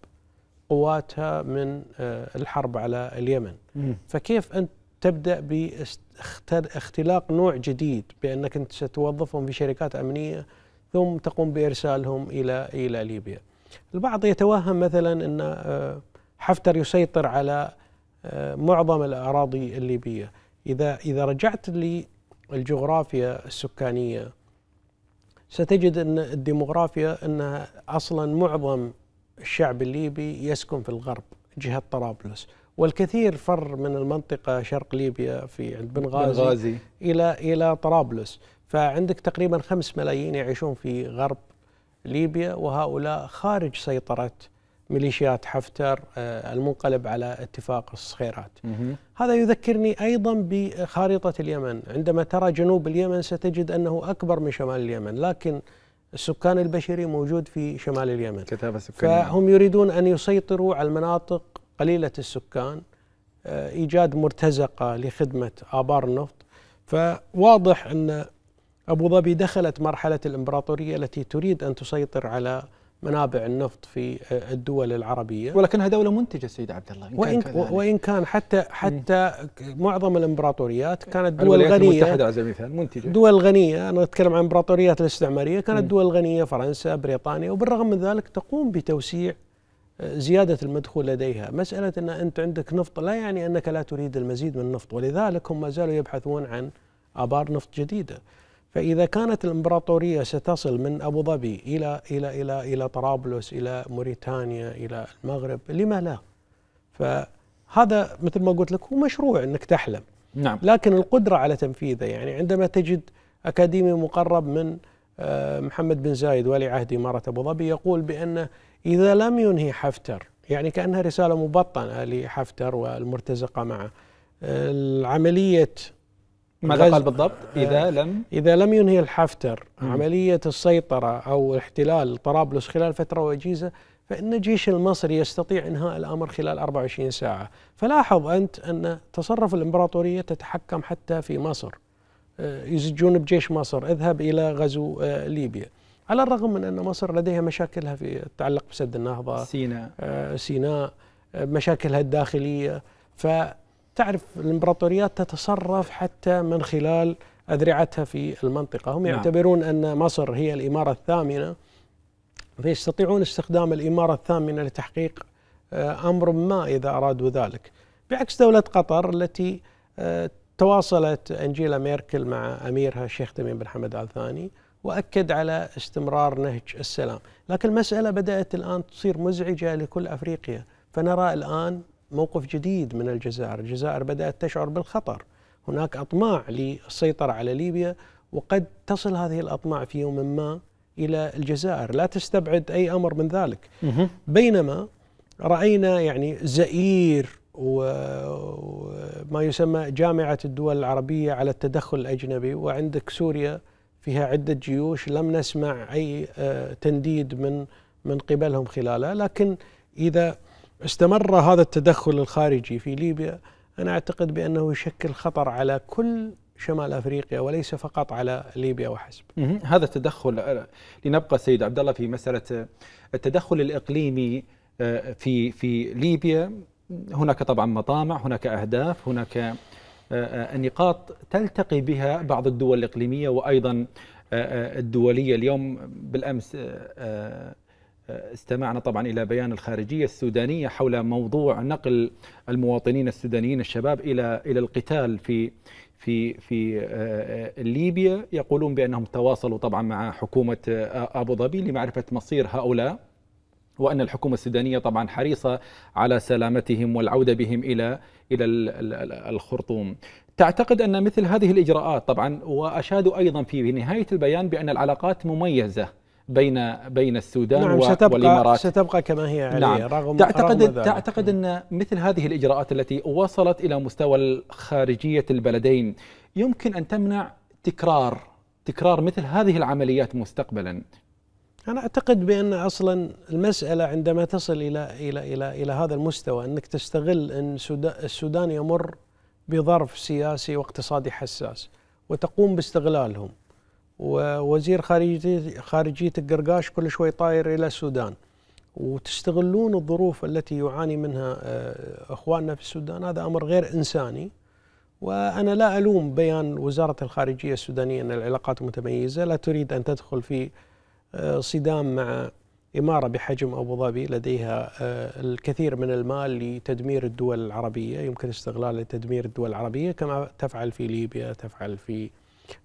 قواتها من آه، الحرب على اليمن فكيف أنت تبدأ باختلاق نوع جديد بأنك أنت ستوظفهم في شركات أمنية ثم تقوم بإرسالهم إلى إلى ليبيا البعض يتوهم مثلا أن آه، حفتر يسيطر على آه، معظم الأراضي الليبية إذا إذا رجعت للجغرافيا السكانية ستجد أن الديموغرافيا أنها أصلا معظم الشعب الليبي يسكن في الغرب جهة طرابلس والكثير فر من المنطقة شرق ليبيا في عند بنغازي, بنغازي. إلى إلى طرابلس فعندك تقريبا خمس ملايين يعيشون في غرب ليبيا وهؤلاء خارج سيطرة ميليشيات حفتر آه، المنقلب على اتفاق الصخيرات هذا يذكرني أيضا بخارطة اليمن عندما ترى جنوب اليمن ستجد أنه أكبر من شمال اليمن لكن السكان البشري موجود في شمال اليمن كتابة فهم يريدون أن يسيطروا على المناطق قليلة السكان آه، إيجاد مرتزقة لخدمة آبار النفط فواضح أن أبو ظبي دخلت مرحلة الإمبراطورية التي تريد أن تسيطر على منابع النفط في الدول العربية ولكنها دولة منتجة سيد عبد الله وإن, كان وإن كان حتى حتى معظم الإمبراطوريات كانت دول غنية المتحدة على سبيل المثال منتجة دول غنية أنا أتكلم عن الإمبراطوريات الاستعمارية كانت دول غنية فرنسا بريطانيا وبالرغم من ذلك تقوم بتوسيع آه، زيادة المدخول لديها مسألة أن أنت عندك نفط لا يعني أنك لا تريد المزيد من النفط ولذلك هم ما زالوا يبحثون عن آبار نفط جديدة فإذا كانت الإمبراطورية ستصل من أبو ظبي إلى إلى إلى إلى طرابلس إلى موريتانيا إلى المغرب لما لا؟ فهذا مثل ما قلت لك هو مشروع أنك تحلم نعم لكن القدرة على تنفيذه يعني عندما تجد أكاديمي مقرب من آه، محمد بن زايد ولي عهد إمارة أبو ظبي يقول بان إذا لم ينهي حفتر يعني كأنها رسالة مبطنة لحفتر والمرتزقة معه آه، العملية ماذا قال بالضبط؟ آه، إذا لم إذا لم ينهي الحفتر عملية السيطرة أو احتلال طرابلس خلال فترة وجيزة فإن الجيش المصري يستطيع إنهاء الأمر خلال 24 ساعة فلاحظ أنت أن تصرف الإمبراطورية تتحكم حتى في مصر آه، يزجون بجيش مصر اذهب إلى غزو آه، ليبيا على الرغم من أن مصر لديها مشاكلها في تتعلق بسد النهضة سيناء سيناء مشاكلها الداخلية ف تعرف الامبراطوريات تتصرف حتى من خلال أذرعتها في المنطقة هم نعم. يعتبرون أن مصر هي الإمارة الثامنة فيستطيعون استخدام الإمارة الثامنة لتحقيق آه، أمر ما إذا أرادوا ذلك بعكس دولة قطر التي آه، تواصلت أنجيلا ميركل مع أميرها الشيخ تميم بن حمد آل ثاني واكد على استمرار نهج السلام، لكن المساله بدات الان تصير مزعجه لكل افريقيا، فنرى الان موقف جديد من الجزائر الجزائر بدأت تشعر بالخطر هناك أطماع للسيطرة على ليبيا وقد تصل هذه الأطماع في يوم ما إلى الجزائر لا تستبعد أي أمر من ذلك بينما رأينا يعني زئير وما يسمى جامعة الدول العربية على التدخل الأجنبي وعندك سوريا فيها عدة جيوش لم نسمع أي آه، تنديد من من قبلهم خلالها لكن إذا استمر هذا التدخل الخارجي في ليبيا انا اعتقد بانه يشكل خطر على كل شمال افريقيا وليس فقط على ليبيا وحسب. هذا التدخل أه، لنبقى سيد عبد الله في مساله أه، التدخل الاقليمي أه، في في ليبيا هناك طبعا مطامع، هناك اهداف، هناك نقاط تلتقي بها بعض الدول الاقليميه وايضا الدوليه اليوم بالامس استمعنا طبعا إلى بيان الخارجية السودانية حول موضوع نقل المواطنين السودانيين الشباب إلى إلى القتال في في في آه، ليبيا يقولون بأنهم تواصلوا طبعا مع حكومة آه، أبو ظبي لمعرفة مصير هؤلاء وأن الحكومة السودانية طبعا حريصة على سلامتهم والعودة بهم إلى إلى الخرطوم تعتقد أن مثل هذه الإجراءات طبعا وأشادوا أيضا في نهاية البيان بأن العلاقات مميزة بين بين السودان نعم ستبقى والامارات ستبقى كما هي عليه نعم رغم تعتقد رغم ذلك. تعتقد ان مثل هذه الاجراءات التي وصلت الى مستوى الخارجيه البلدين يمكن ان تمنع تكرار تكرار مثل هذه العمليات مستقبلا أنا أعتقد بأن أصلا المسألة عندما تصل إلى إلى إلى إلى هذا المستوى أنك تستغل أن السودان يمر بظرف سياسي واقتصادي حساس وتقوم باستغلالهم ووزير خارجية خارجية القرقاش كل شوي طاير إلى السودان وتستغلون الظروف التي يعاني منها آه، اخواننا في السودان هذا امر غير انساني وانا لا الوم بيان وزاره الخارجيه السودانيه ان العلاقات متميزه لا تريد ان تدخل في آه، صدام مع اماره بحجم ابو ظبي لديها آه، الكثير من المال لتدمير الدول العربيه يمكن استغلال لتدمير الدول العربيه كما تفعل في ليبيا تفعل في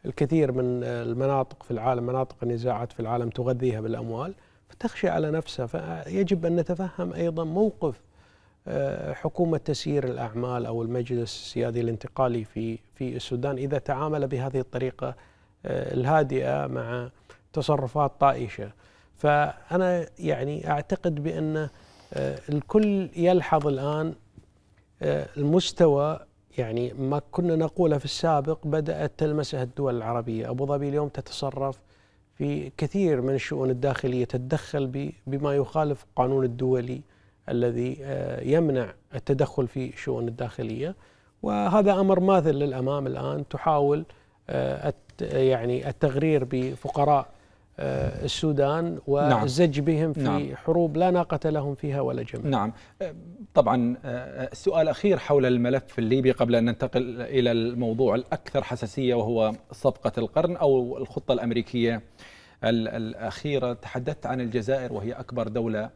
الكثير من المناطق في العالم مناطق النزاعات في العالم تغذيها بالأموال فتخشى على نفسها فيجب أن نتفهم أيضا موقف آه، حكومة تسيير الأعمال أو المجلس السيادي الانتقالي في في السودان إذا تعامل بهذه الطريقة آه، الهادئة مع تصرفات طائشة فأنا يعني أعتقد بأن آه، الكل يلحظ الآن المستوى يعني ما كنا نقوله في السابق بدأت تلمسه الدول العربية أبو ظبي اليوم تتصرف في كثير من الشؤون الداخلية تتدخل بما يخالف القانون الدولي الذي آه، يمنع التدخل في شؤون الداخلية وهذا أمر ماثل للأمام الآن تحاول آه، يعني التغرير بفقراء آه، السودان نعم. وزج بهم في نعم. حروب لا ناقة لهم فيها ولا جمال نعم آه، طبعا آه، سؤال أخير حول الملف الليبي قبل أن ننتقل إلى الموضوع الأكثر حساسية وهو صفقة القرن أو الخطة الأمريكية الأخيرة تحدثت عن الجزائر وهي أكبر دولة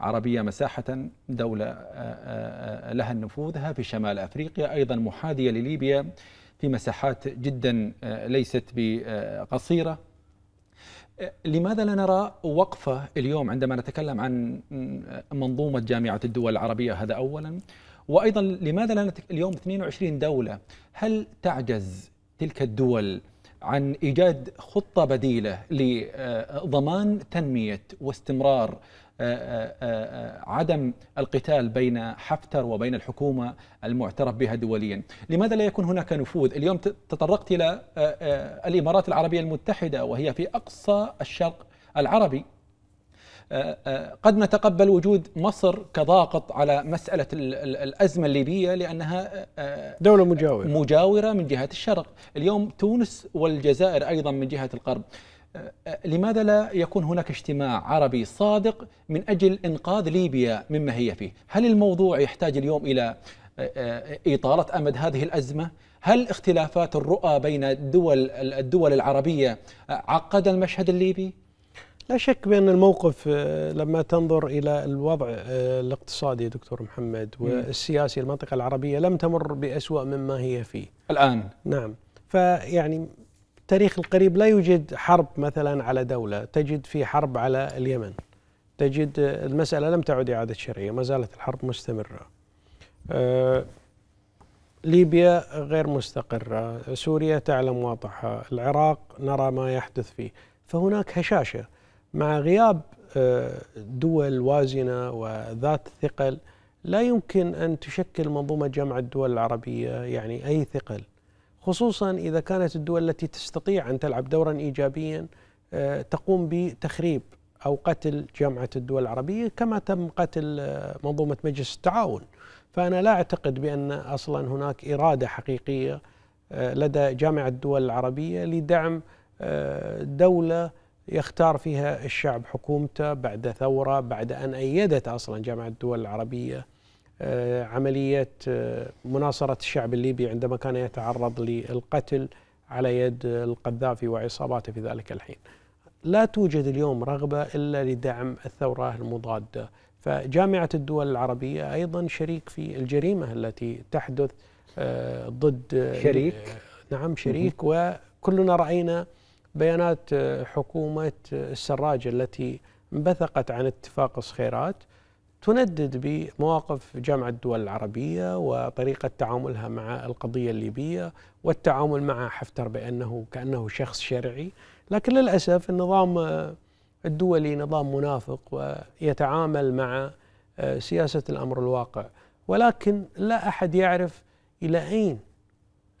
عربية مساحة دولة لها نفوذها في شمال أفريقيا أيضا محاذية لليبيا في مساحات جدا ليست بقصيرة لماذا لا نرى وقفة اليوم عندما نتكلم عن منظومة جامعة الدول العربية هذا أولا وأيضا لماذا لا نتك... اليوم 22 دولة هل تعجز تلك الدول عن إيجاد خطة بديلة لضمان تنمية واستمرار آه، آه، آه، عدم القتال بين حفتر وبين الحكومة المعترف بها دوليا لماذا لا يكون هناك نفوذ اليوم تطرقت إلى الإمارات العربية المتحدة وهي في أقصى الشرق العربي قد نتقبل وجود مصر كضاغط على مسألة الأزمة الليبية لأنها دولة مجاورة مجاورة من جهة الشرق اليوم تونس والجزائر أيضا من جهة الغرب لماذا لا يكون هناك اجتماع عربي صادق من أجل إنقاذ ليبيا مما هي فيه هل الموضوع يحتاج اليوم إلى آه، آه، إطالة أمد هذه الأزمة هل اختلافات الرؤى بين الدول الدول العربية عقد المشهد الليبي؟ لا شك بأن الموقف آه، لما تنظر إلى الوضع الاقتصادي دكتور محمد والسياسي المنطقة العربية لم تمر بأسوأ مما هي فيه الآن نعم فيعني التاريخ القريب لا يوجد حرب مثلا على دولة تجد في حرب على اليمن تجد المسألة لم تعد إعادة شرعية ما زالت الحرب مستمرة أه، ليبيا غير مستقرة سوريا تعلم واضحة العراق نرى ما يحدث فيه فهناك هشاشة مع غياب أه، دول وازنة وذات ثقل لا يمكن أن تشكل منظومة جمع الدول العربية يعني أي ثقل خصوصا اذا كانت الدول التي تستطيع ان تلعب دورا ايجابيا آه، تقوم بتخريب او قتل جامعه الدول العربيه كما تم قتل آه، منظومه مجلس التعاون فانا لا اعتقد بان اصلا هناك اراده حقيقيه آه، لدى جامعه الدول العربيه لدعم دوله يختار فيها الشعب حكومته بعد ثوره بعد ان ايدت اصلا جامعه الدول العربيه آه، عملية آه، مناصرة الشعب الليبي عندما كان يتعرض للقتل على يد القذافي وعصاباته في ذلك الحين لا توجد اليوم رغبة إلا لدعم الثورة المضادة فجامعة الدول العربية أيضا شريك في الجريمة التي تحدث آه، ضد شريك نعم شريك وكلنا رأينا بيانات حكومة السراج التي انبثقت عن اتفاق الصخيرات تندد بمواقف جامعة الدول العربية وطريقة تعاملها مع القضية الليبية والتعامل مع حفتر بأنه كأنه شخص شرعي لكن للأسف النظام آه، الدولي نظام منافق ويتعامل مع آه، سياسة الأمر الواقع ولكن لا أحد يعرف إلى أين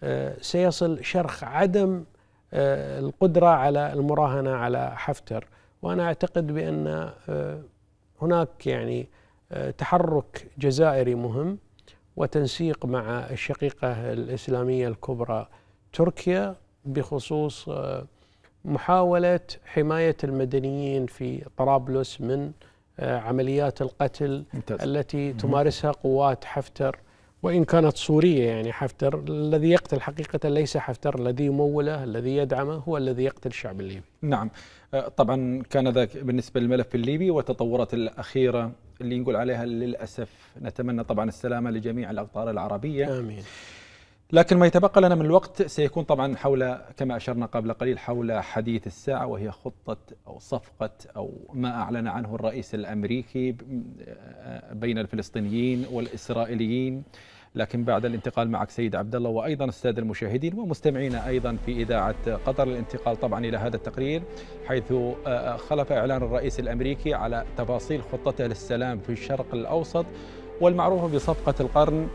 آه، سيصل شرخ عدم القدرة على المراهنة على حفتر وأنا أعتقد بأن هناك يعني تحرك جزائري مهم وتنسيق مع الشقيقة الإسلامية الكبرى تركيا بخصوص آه، محاولة حماية المدنيين في طرابلس من آه، عمليات القتل ممتاز. التي تمارسها قوات حفتر وإن كانت سورية يعني حفتر الذي يقتل حقيقة ليس حفتر الذي يموله الذي يدعمه هو الذي يقتل الشعب الليبي نعم آه، طبعا كان ذاك بالنسبة للملف الليبي وتطورات الأخيرة اللي نقول عليها للأسف نتمنى طبعا السلامة لجميع الأقطار العربية آمين لكن ما يتبقى لنا من الوقت سيكون طبعا حول كما أشرنا قبل قليل حول حديث الساعة وهي خطة أو صفقة أو ما أعلن عنه الرئيس الأمريكي آه، بين الفلسطينيين والإسرائيليين لكن بعد الانتقال معك سيد عبد الله وايضا الساده المشاهدين ومستمعينا ايضا في اذاعه قطر الانتقال طبعا الى هذا التقرير حيث آه، آه، خلف اعلان الرئيس الامريكي على تفاصيل خطته للسلام في الشرق الاوسط والمعروفه بصفقه القرن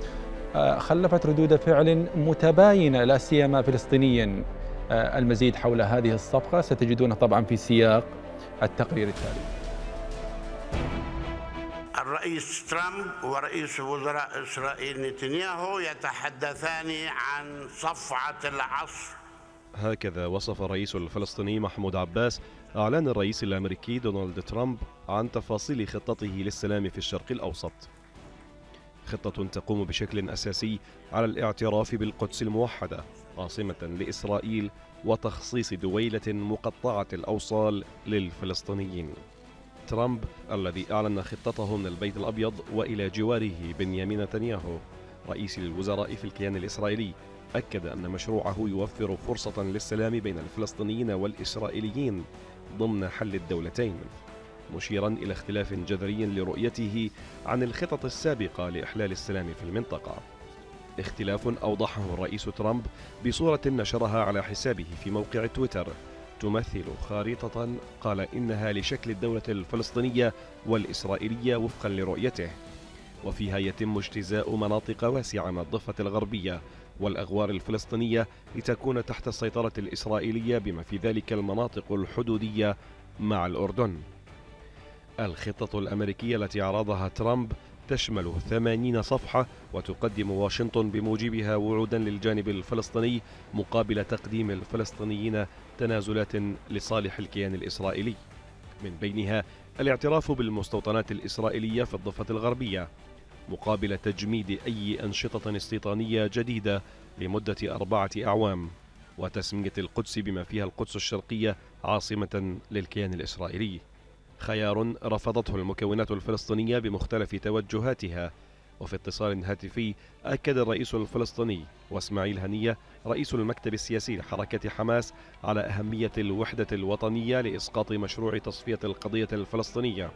آه، خلفت ردود فعل متباينه لا سيما فلسطينيا المزيد حول هذه الصفقه ستجدونه طبعا في سياق التقرير التالي الرئيس ترامب ورئيس وزراء إسرائيل نتنياهو يتحدثان عن صفعة العصر هكذا وصف الرئيس الفلسطيني محمود عباس أعلان الرئيس الأمريكي دونالد ترامب عن تفاصيل خطته للسلام في الشرق الأوسط خطة تقوم بشكل أساسي على الاعتراف بالقدس الموحدة عاصمة لإسرائيل وتخصيص دويلة مقطعة الأوصال للفلسطينيين ترامب الذي أعلن خطته من البيت الأبيض وإلى جواره بنيامين نتنياهو رئيس الوزراء في الكيان الإسرائيلي أكد أن مشروعه يوفر فرصة للسلام بين الفلسطينيين والإسرائيليين ضمن حل الدولتين مشيرا إلى اختلاف جذري لرؤيته عن الخطط السابقة لإحلال السلام في المنطقة اختلاف أوضحه الرئيس ترامب بصورة نشرها على حسابه في موقع تويتر تمثل خارطة قال إنها لشكل الدولة الفلسطينية والإسرائيلية وفقا لرؤيته وفيها يتم اجتزاء مناطق واسعة من الضفة الغربية والأغوار الفلسطينية لتكون تحت السيطرة الإسرائيلية بما في ذلك المناطق الحدودية مع الأردن الخطة الأمريكية التي عرضها ترامب تشمل 80 صفحة وتقدم واشنطن بموجبها وعودا للجانب الفلسطيني مقابل تقديم الفلسطينيين تنازلات لصالح الكيان الإسرائيلي من بينها الاعتراف بالمستوطنات الإسرائيلية في الضفة الغربية مقابل تجميد أي أنشطة استيطانية جديدة لمدة أربعة أعوام وتسمية القدس بما فيها القدس الشرقية عاصمة للكيان الإسرائيلي خيار رفضته المكونات الفلسطينية بمختلف توجهاتها وفي اتصال هاتفي أكد الرئيس الفلسطيني واسماعيل هنية رئيس المكتب السياسي لحركة حماس على أهمية الوحدة الوطنية لإسقاط مشروع تصفية القضية الفلسطينية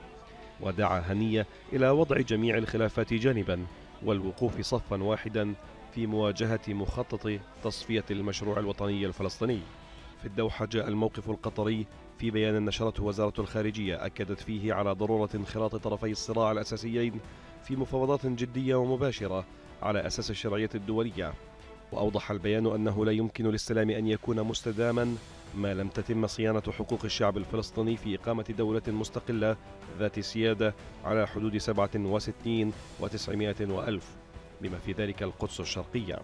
ودعا هنية إلى وضع جميع الخلافات جانبا والوقوف صفا واحدا في مواجهة مخطط تصفية المشروع الوطني الفلسطيني في الدوحة جاء الموقف القطري في بيان نشرته وزارة الخارجية أكدت فيه على ضرورة انخراط طرفي الصراع الأساسيين في مفاوضات جدية ومباشرة على أساس الشرعية الدولية وأوضح البيان أنه لا يمكن للسلام أن يكون مستداما ما لم تتم صيانة حقوق الشعب الفلسطيني في إقامة دولة مستقلة ذات سيادة على حدود 67 و900 وألف بما في ذلك القدس الشرقية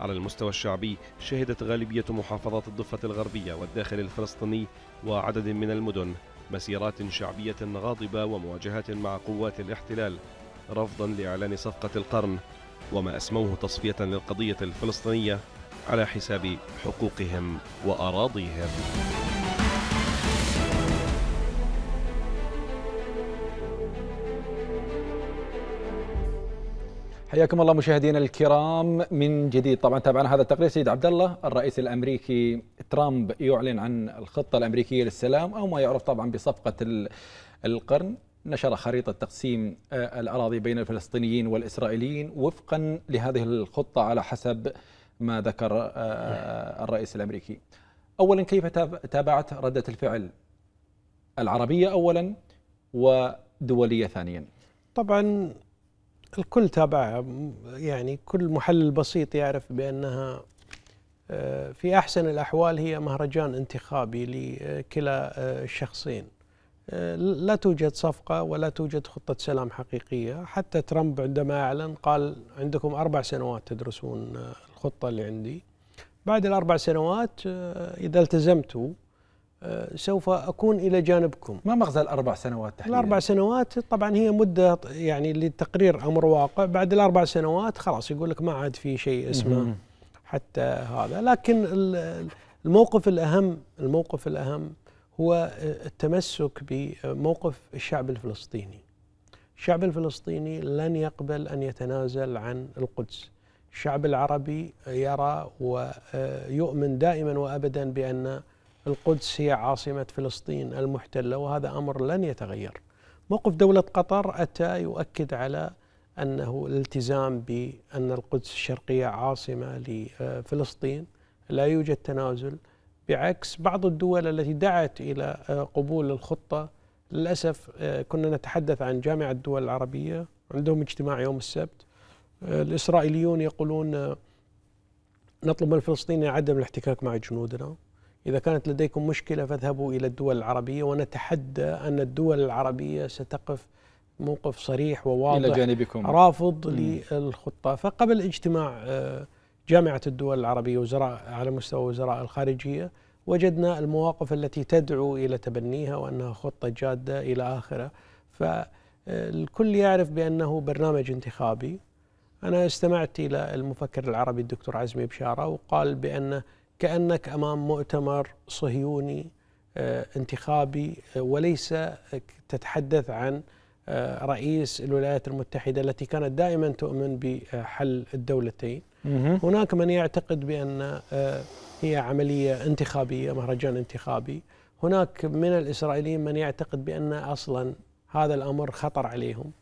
على المستوى الشعبي شهدت غالبية محافظات الضفة الغربية والداخل الفلسطيني وعدد من المدن مسيرات شعبية غاضبة ومواجهة مع قوات الاحتلال رفضا لإعلان صفقة القرن وما أسموه تصفية للقضية الفلسطينية على حساب حقوقهم وأراضيهم حياكم الله مشاهدينا الكرام من جديد طبعا تابعنا هذا التقرير سيد عبد الله الرئيس الامريكي ترامب يعلن عن الخطه الامريكيه للسلام او ما يعرف طبعا بصفقه القرن نشر خريطة تقسيم آه، الأراضي بين الفلسطينيين والإسرائيليين وفقا لهذه الخطة على حسب ما ذكر آه، آه، الرئيس الأمريكي أولا كيف تابعت ردة الفعل العربية أولا ودولية ثانيا طبعا الكل تابعها يعني كل محلل بسيط يعرف بأنها آه، في أحسن الأحوال هي مهرجان انتخابي لكلا الشخصين آه، آه، لا توجد صفقة ولا توجد خطة سلام حقيقية حتى ترامب عندما أعلن قال عندكم أربع سنوات تدرسون الخطة اللي عندي بعد الأربع سنوات إذا التزمتوا آه، سوف اكون الى جانبكم. ما مغزى الاربع سنوات تحديدا؟ الاربع سنوات طبعا هي مده يعني لتقرير امر واقع، بعد الاربع سنوات خلاص يقول لك ما عاد في شيء اسمه حتى هذا، لكن الموقف الاهم الموقف الاهم هو التمسك بموقف الشعب الفلسطيني. الشعب الفلسطيني لن يقبل ان يتنازل عن القدس. الشعب العربي يرى ويؤمن آه، دائما وابدا بان القدس هي عاصمة فلسطين المحتلة وهذا أمر لن يتغير موقف دولة قطر أتى يؤكد على أنه الالتزام بأن القدس الشرقية عاصمة لفلسطين لا يوجد تنازل بعكس بعض الدول التي دعت إلى قبول الخطة للأسف كنا نتحدث عن جامعة الدول العربية عندهم اجتماع يوم السبت الإسرائيليون يقولون نطلب من الفلسطينيين عدم الاحتكاك مع جنودنا إذا كانت لديكم مشكلة فاذهبوا إلى الدول العربية ونتحدى أن الدول العربية ستقف موقف صريح وواضح إلى جانبكم رافض مم. للخطة فقبل اجتماع آه، جامعة الدول العربية وزراء على مستوى وزراء الخارجية وجدنا المواقف التي تدعو إلى تبنيها وأنها خطة جادة إلى آخره فالكل آه، يعرف بأنه برنامج انتخابي أنا استمعت إلى المفكر العربي الدكتور عزمي بشارة وقال بأنه كانك امام مؤتمر صهيوني آه، انتخابي آه، وليس آه، تتحدث عن رئيس الولايات المتحده التي كانت دائما تؤمن بحل الدولتين هناك من يعتقد بان هي عمليه انتخابيه مهرجان انتخابي هناك من الاسرائيليين من يعتقد بان اصلا هذا الامر خطر عليهم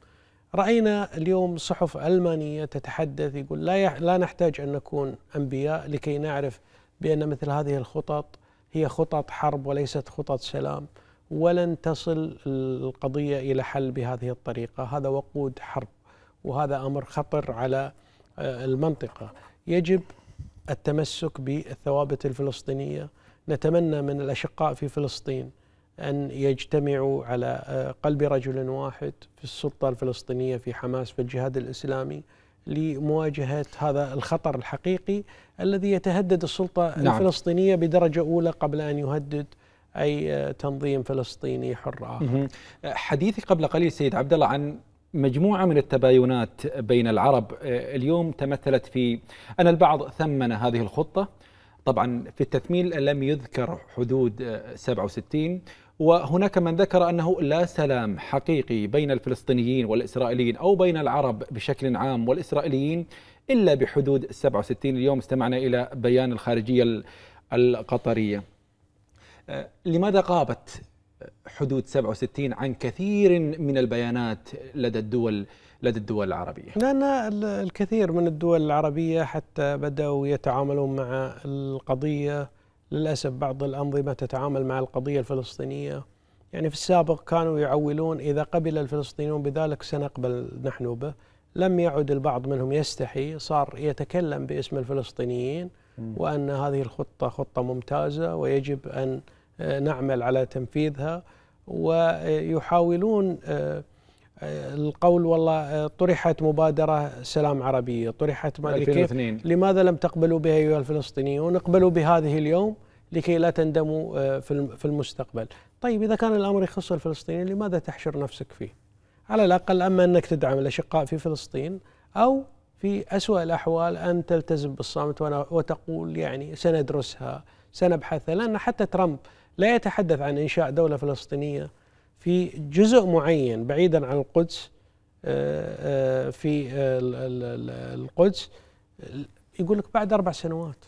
راينا اليوم صحف المانيه تتحدث يقول لا لا نحتاج ان نكون انبياء لكي نعرف بأن مثل هذه الخطط هي خطط حرب وليست خطط سلام ولن تصل القضية إلى حل بهذه الطريقة هذا وقود حرب وهذا أمر خطر على آه، المنطقة يجب التمسك بالثوابت الفلسطينية نتمنى من الأشقاء في فلسطين أن يجتمعوا على آه، قلب رجل واحد في السلطة الفلسطينية في حماس في الجهاد الإسلامي لمواجهة هذا الخطر الحقيقي الذي يتهدد السلطة نعم. الفلسطينية بدرجة أولى قبل أن يهدد أي تنظيم فلسطيني حر آخر حديثي قبل قليل سيد عبد الله عن مجموعة من التباينات بين العرب آه، اليوم تمثلت في أن البعض ثمن هذه الخطة طبعا في التثمين لم يذكر حدود 67 آه، وهناك من ذكر أنه لا سلام حقيقي بين الفلسطينيين والإسرائيليين أو بين العرب بشكل عام والإسرائيليين إلا بحدود 67 اليوم استمعنا إلى بيان الخارجية القطرية أه، لماذا غابت حدود 67 عن كثير من البيانات لدى الدول لدى الدول العربية لأن الكثير من الدول العربية حتى بدأوا يتعاملون مع القضية للأسف بعض الأنظمة تتعامل مع القضية الفلسطينية يعني في السابق كانوا يعولون إذا قبل الفلسطينيون بذلك سنقبل نحن به لم يعد البعض منهم يستحي صار يتكلم باسم الفلسطينيين وأن هذه الخطة خطة ممتازة ويجب أن آه، نعمل على تنفيذها ويحاولون آه، آه، القول والله آه، طرحت مبادرة سلام عربية طرحت ما كيف لماذا لم تقبلوا بها أيها الفلسطينيون اقبلوا بهذه اليوم لكي لا تندموا آه، في المستقبل طيب إذا كان الأمر يخص الفلسطينيين لماذا تحشر نفسك فيه على الأقل أما أنك تدعم الأشقاء في فلسطين أو في أسوأ الأحوال أن تلتزم بالصامت وتقول يعني سندرسها سنبحثها لأن حتى ترامب لا يتحدث عن إنشاء دولة فلسطينية في جزء معين بعيدا عن القدس آه، آه، في القدس يقول لك بعد اربع سنوات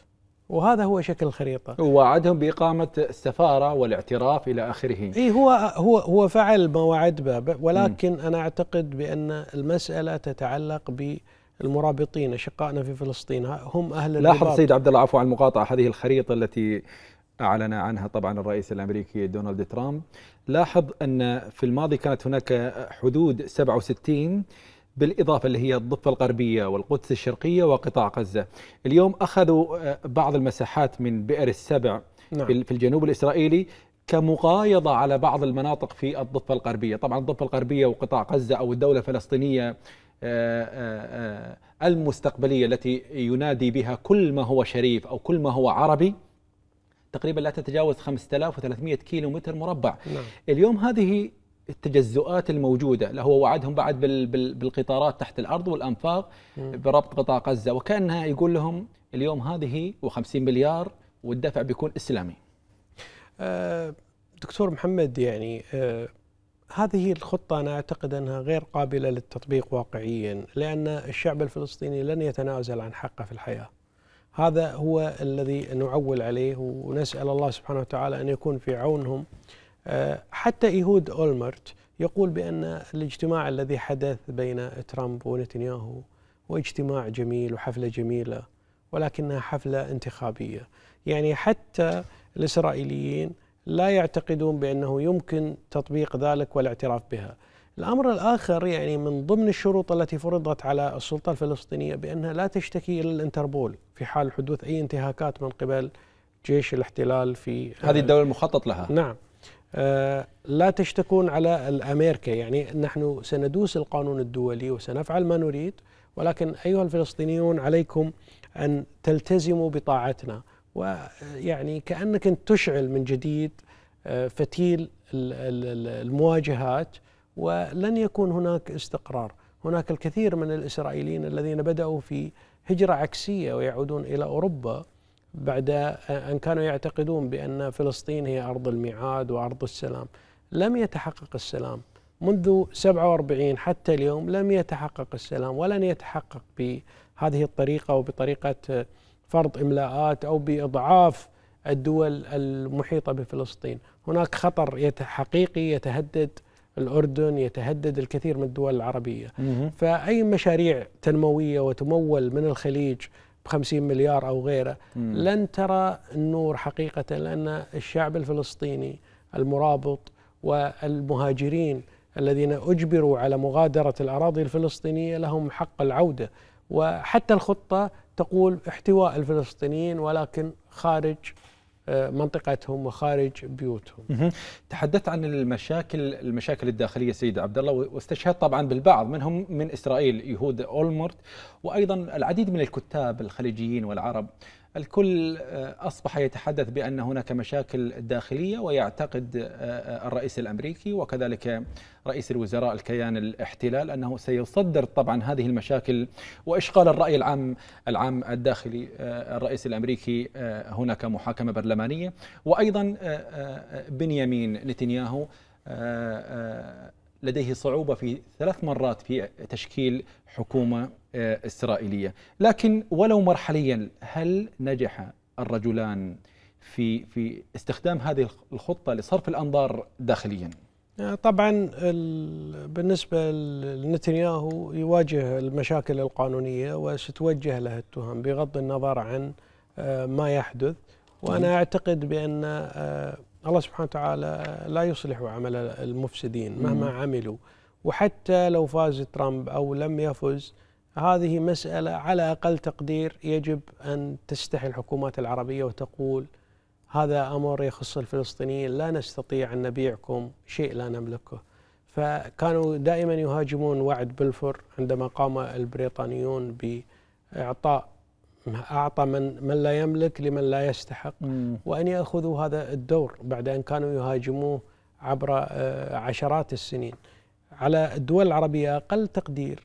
وهذا هو شكل الخريطه ووعدهم باقامه السفاره والاعتراف الى اخره اي هو هو هو فعل ما وعد به ولكن م. انا اعتقد بان المساله تتعلق ب المرابطين اشقائنا في فلسطين هم اهل لاحظ سيد عبد الله عفوا عن المقاطعه هذه الخريطه التي أعلن عنها طبعا الرئيس الأمريكي دونالد ترامب لاحظ أن في الماضي كانت هناك حدود 67 بالإضافة اللي هي الضفة الغربية والقدس الشرقية وقطاع غزة اليوم أخذوا بعض المساحات من بئر السبع نعم. في الجنوب الإسرائيلي كمقايضة على بعض المناطق في الضفة الغربية طبعا الضفة الغربية وقطاع غزة أو الدولة الفلسطينية آه، آه، آه، المستقبلية التي ينادي بها كل ما هو شريف أو كل ما هو عربي تقريبا لا تتجاوز 5300 كيلو متر مربع نعم. اليوم هذه التجزؤات الموجودة اللي هو وعدهم بعد بالقطارات تحت الأرض والأنفاق بربط قطاع غزة وكأنها يقول لهم اليوم هذه و50 مليار والدفع بيكون إسلامي آه، دكتور محمد يعني آه، هذه الخطة أنا أعتقد أنها غير قابلة للتطبيق واقعيا لأن الشعب الفلسطيني لن يتنازل عن حقه في الحياة هذا هو الذي نعول عليه ونسأل الله سبحانه وتعالى أن يكون في عونهم آه، حتى إيهود أولمرت يقول بأن الاجتماع الذي حدث بين ترامب ونتنياهو هو اجتماع جميل وحفلة جميلة ولكنها حفلة انتخابية يعني حتى الإسرائيليين لا يعتقدون بأنه يمكن تطبيق ذلك والاعتراف بها الأمر الآخر يعني من ضمن الشروط التي فرضت على السلطة الفلسطينية بأنها لا تشتكي إلى الانتربول في حال حدوث أي انتهاكات من قبل جيش الاحتلال في آه، هذه الدولة المخطط لها نعم آه، لا تشتكون على الأمريكا يعني نحن سندوس القانون الدولي وسنفعل ما نريد ولكن أيها الفلسطينيون عليكم أن تلتزموا بطاعتنا ويعني آه، كأنك تشعل من جديد فتيل المواجهات ولن يكون هناك استقرار هناك الكثير من الإسرائيليين الذين بدأوا في هجرة عكسية ويعودون إلى أوروبا بعد أن كانوا يعتقدون بأن فلسطين هي أرض الميعاد وأرض السلام لم يتحقق السلام منذ 47 حتى اليوم لم يتحقق السلام ولن يتحقق بهذه الطريقة وبطريقة فرض إملاءات أو بإضعاف الدول المحيطة بفلسطين هناك خطر حقيقي يتهدد الأردن يتهدد الكثير من الدول العربية مم. فأي مشاريع تنموية وتمول من الخليج ب 50 مليار أو غيره مم. لن ترى النور حقيقة لأن الشعب الفلسطيني المرابط والمهاجرين الذين أجبروا على مغادرة الأراضي الفلسطينية لهم حق العودة وحتى الخطة تقول احتواء الفلسطينيين ولكن خارج منطقتهم وخارج بيوتهم. تحدثت عن المشاكل المشاكل الداخليه سيد عبد الله واستشهد طبعا بالبعض منهم من اسرائيل يهود اولمرت وايضا العديد من الكتاب الخليجيين والعرب الكل آه، أصبح يتحدث بأن هناك مشاكل داخلية ويعتقد آه، آه، الرئيس الأمريكي وكذلك رئيس الوزراء الكيان الاحتلال أنه سيصدر طبعا هذه المشاكل وإشغال الرأي العام العام الداخلي الرئيس الأمريكي هناك محاكمة برلمانية وأيضا بنيامين نتنياهو لديه صعوبة في ثلاث مرات في تشكيل حكومة آه، إسرائيلية لكن ولو مرحليا هل نجح الرجلان في في استخدام هذه الخطة لصرف الأنظار داخليا؟ آه، طبعا بالنسبة لنتنياهو يواجه المشاكل القانونية وستوجه له التهم بغض النظر عن آه، ما يحدث وأنا أعتقد بأن الله سبحانه وتعالى لا يصلح عمل المفسدين مهما عملوا وحتى لو فاز ترامب او لم يفز هذه مساله على اقل تقدير يجب ان تستحي الحكومات العربيه وتقول هذا امر يخص الفلسطينيين لا نستطيع ان نبيعكم شيء لا نملكه فكانوا دائما يهاجمون وعد بلفور عندما قام البريطانيون باعطاء أعطى من من لا يملك لمن لا يستحق مم. وأن يأخذوا هذا الدور بعد أن كانوا يهاجموه عبر آه، عشرات السنين على الدول العربية أقل تقدير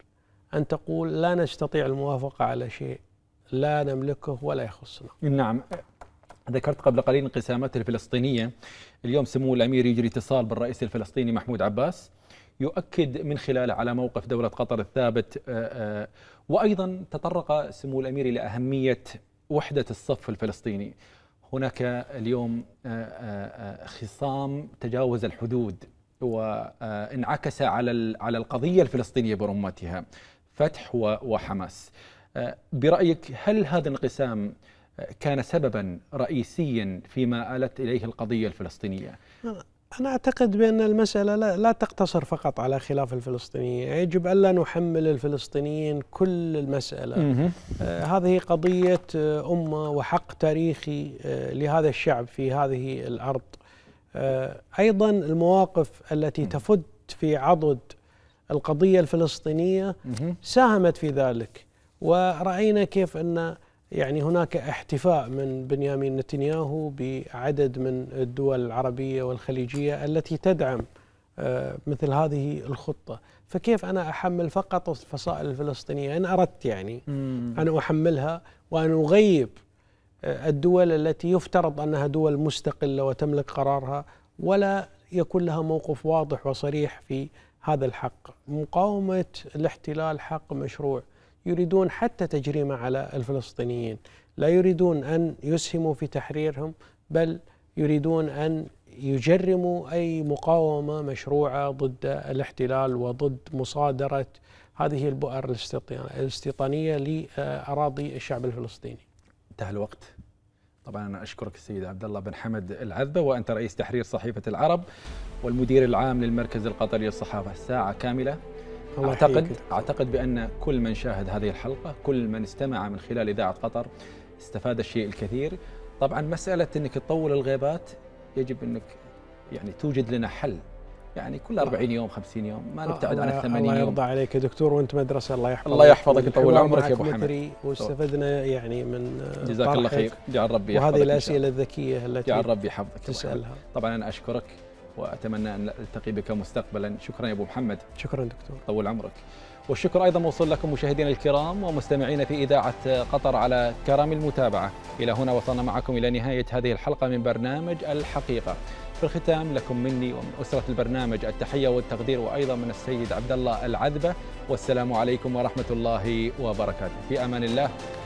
أن تقول لا نستطيع الموافقة على شيء لا نملكه ولا يخصنا نعم ذكرت قبل قليل انقسامات الفلسطينية اليوم سمو الأمير يجري اتصال بالرئيس الفلسطيني محمود عباس يؤكد من خلاله على موقف دولة قطر الثابت آه، آه، وأيضا تطرق سمو الأمير إلى أهمية وحدة الصف الفلسطيني هناك اليوم آه، آه، آه، خصام تجاوز الحدود وانعكس على على القضية الفلسطينية برمتها فتح وحماس برأيك هل هذا الانقسام كان سببا رئيسيا فيما آلت إليه القضية الفلسطينية نعم. أنا أعتقد بأن المسألة لا, تقتصر فقط على خلاف الفلسطينيين يجب ألا نحمل الفلسطينيين كل المسألة آه، هذه قضية آه، أمة وحق تاريخي آه، لهذا الشعب في هذه الأرض أيضا المواقف التي تفد في عضد القضية الفلسطينية ساهمت في ذلك ورأينا كيف أن يعني هناك احتفاء من بنيامين نتنياهو بعدد من الدول العربية والخليجية التي تدعم آه، مثل هذه الخطة فكيف أنا أحمل فقط الفصائل الفلسطينية إن أردت يعني أن أحملها وأن أغيب آه، الدول التي يفترض أنها دول مستقلة وتملك قرارها ولا يكون لها موقف واضح وصريح في هذا الحق مقاومة الاحتلال حق مشروع يريدون حتى تجريمه على الفلسطينيين لا يريدون أن يسهموا في تحريرهم بل يريدون أن يجرموا أي مقاومة مشروعة ضد الاحتلال وضد مصادرة هذه البؤر الاستيطانية لأراضي الشعب الفلسطيني انتهى الوقت طبعا انا اشكرك السيد عبد الله بن حمد العذبه وانت رئيس تحرير صحيفه العرب والمدير العام للمركز القطري للصحافه ساعه كامله اعتقد اعتقد بان كل من شاهد هذه الحلقه، كل من استمع من خلال اذاعه قطر استفاد الشيء الكثير. طبعا مساله انك تطول الغيبات يجب انك يعني توجد لنا حل يعني كل 40 يوم 50 يوم ما آه، نبتعد عن ال 80 يوم الله يرضى عليك يا دكتور وانت مدرسه الله يحفظك الله يحفظك يطول عمرك يا ابو حمد واستفدنا يعني من جزاك الله خير جعل ربي يحفظك وهذه الاسئله الذكيه التي جعل ربي يحفظك تسالها طبعا انا اشكرك واتمنى ان التقي بك مستقبلا شكرا يا ابو محمد شكرا دكتور طول عمرك والشكر ايضا موصول لكم مشاهدينا الكرام ومستمعينا في اذاعه قطر على كرم المتابعه الى هنا وصلنا معكم الى نهايه هذه الحلقه من برنامج الحقيقه في الختام لكم مني ومن اسره البرنامج التحيه والتقدير وايضا من السيد عبد الله العذبه والسلام عليكم ورحمه الله وبركاته في امان الله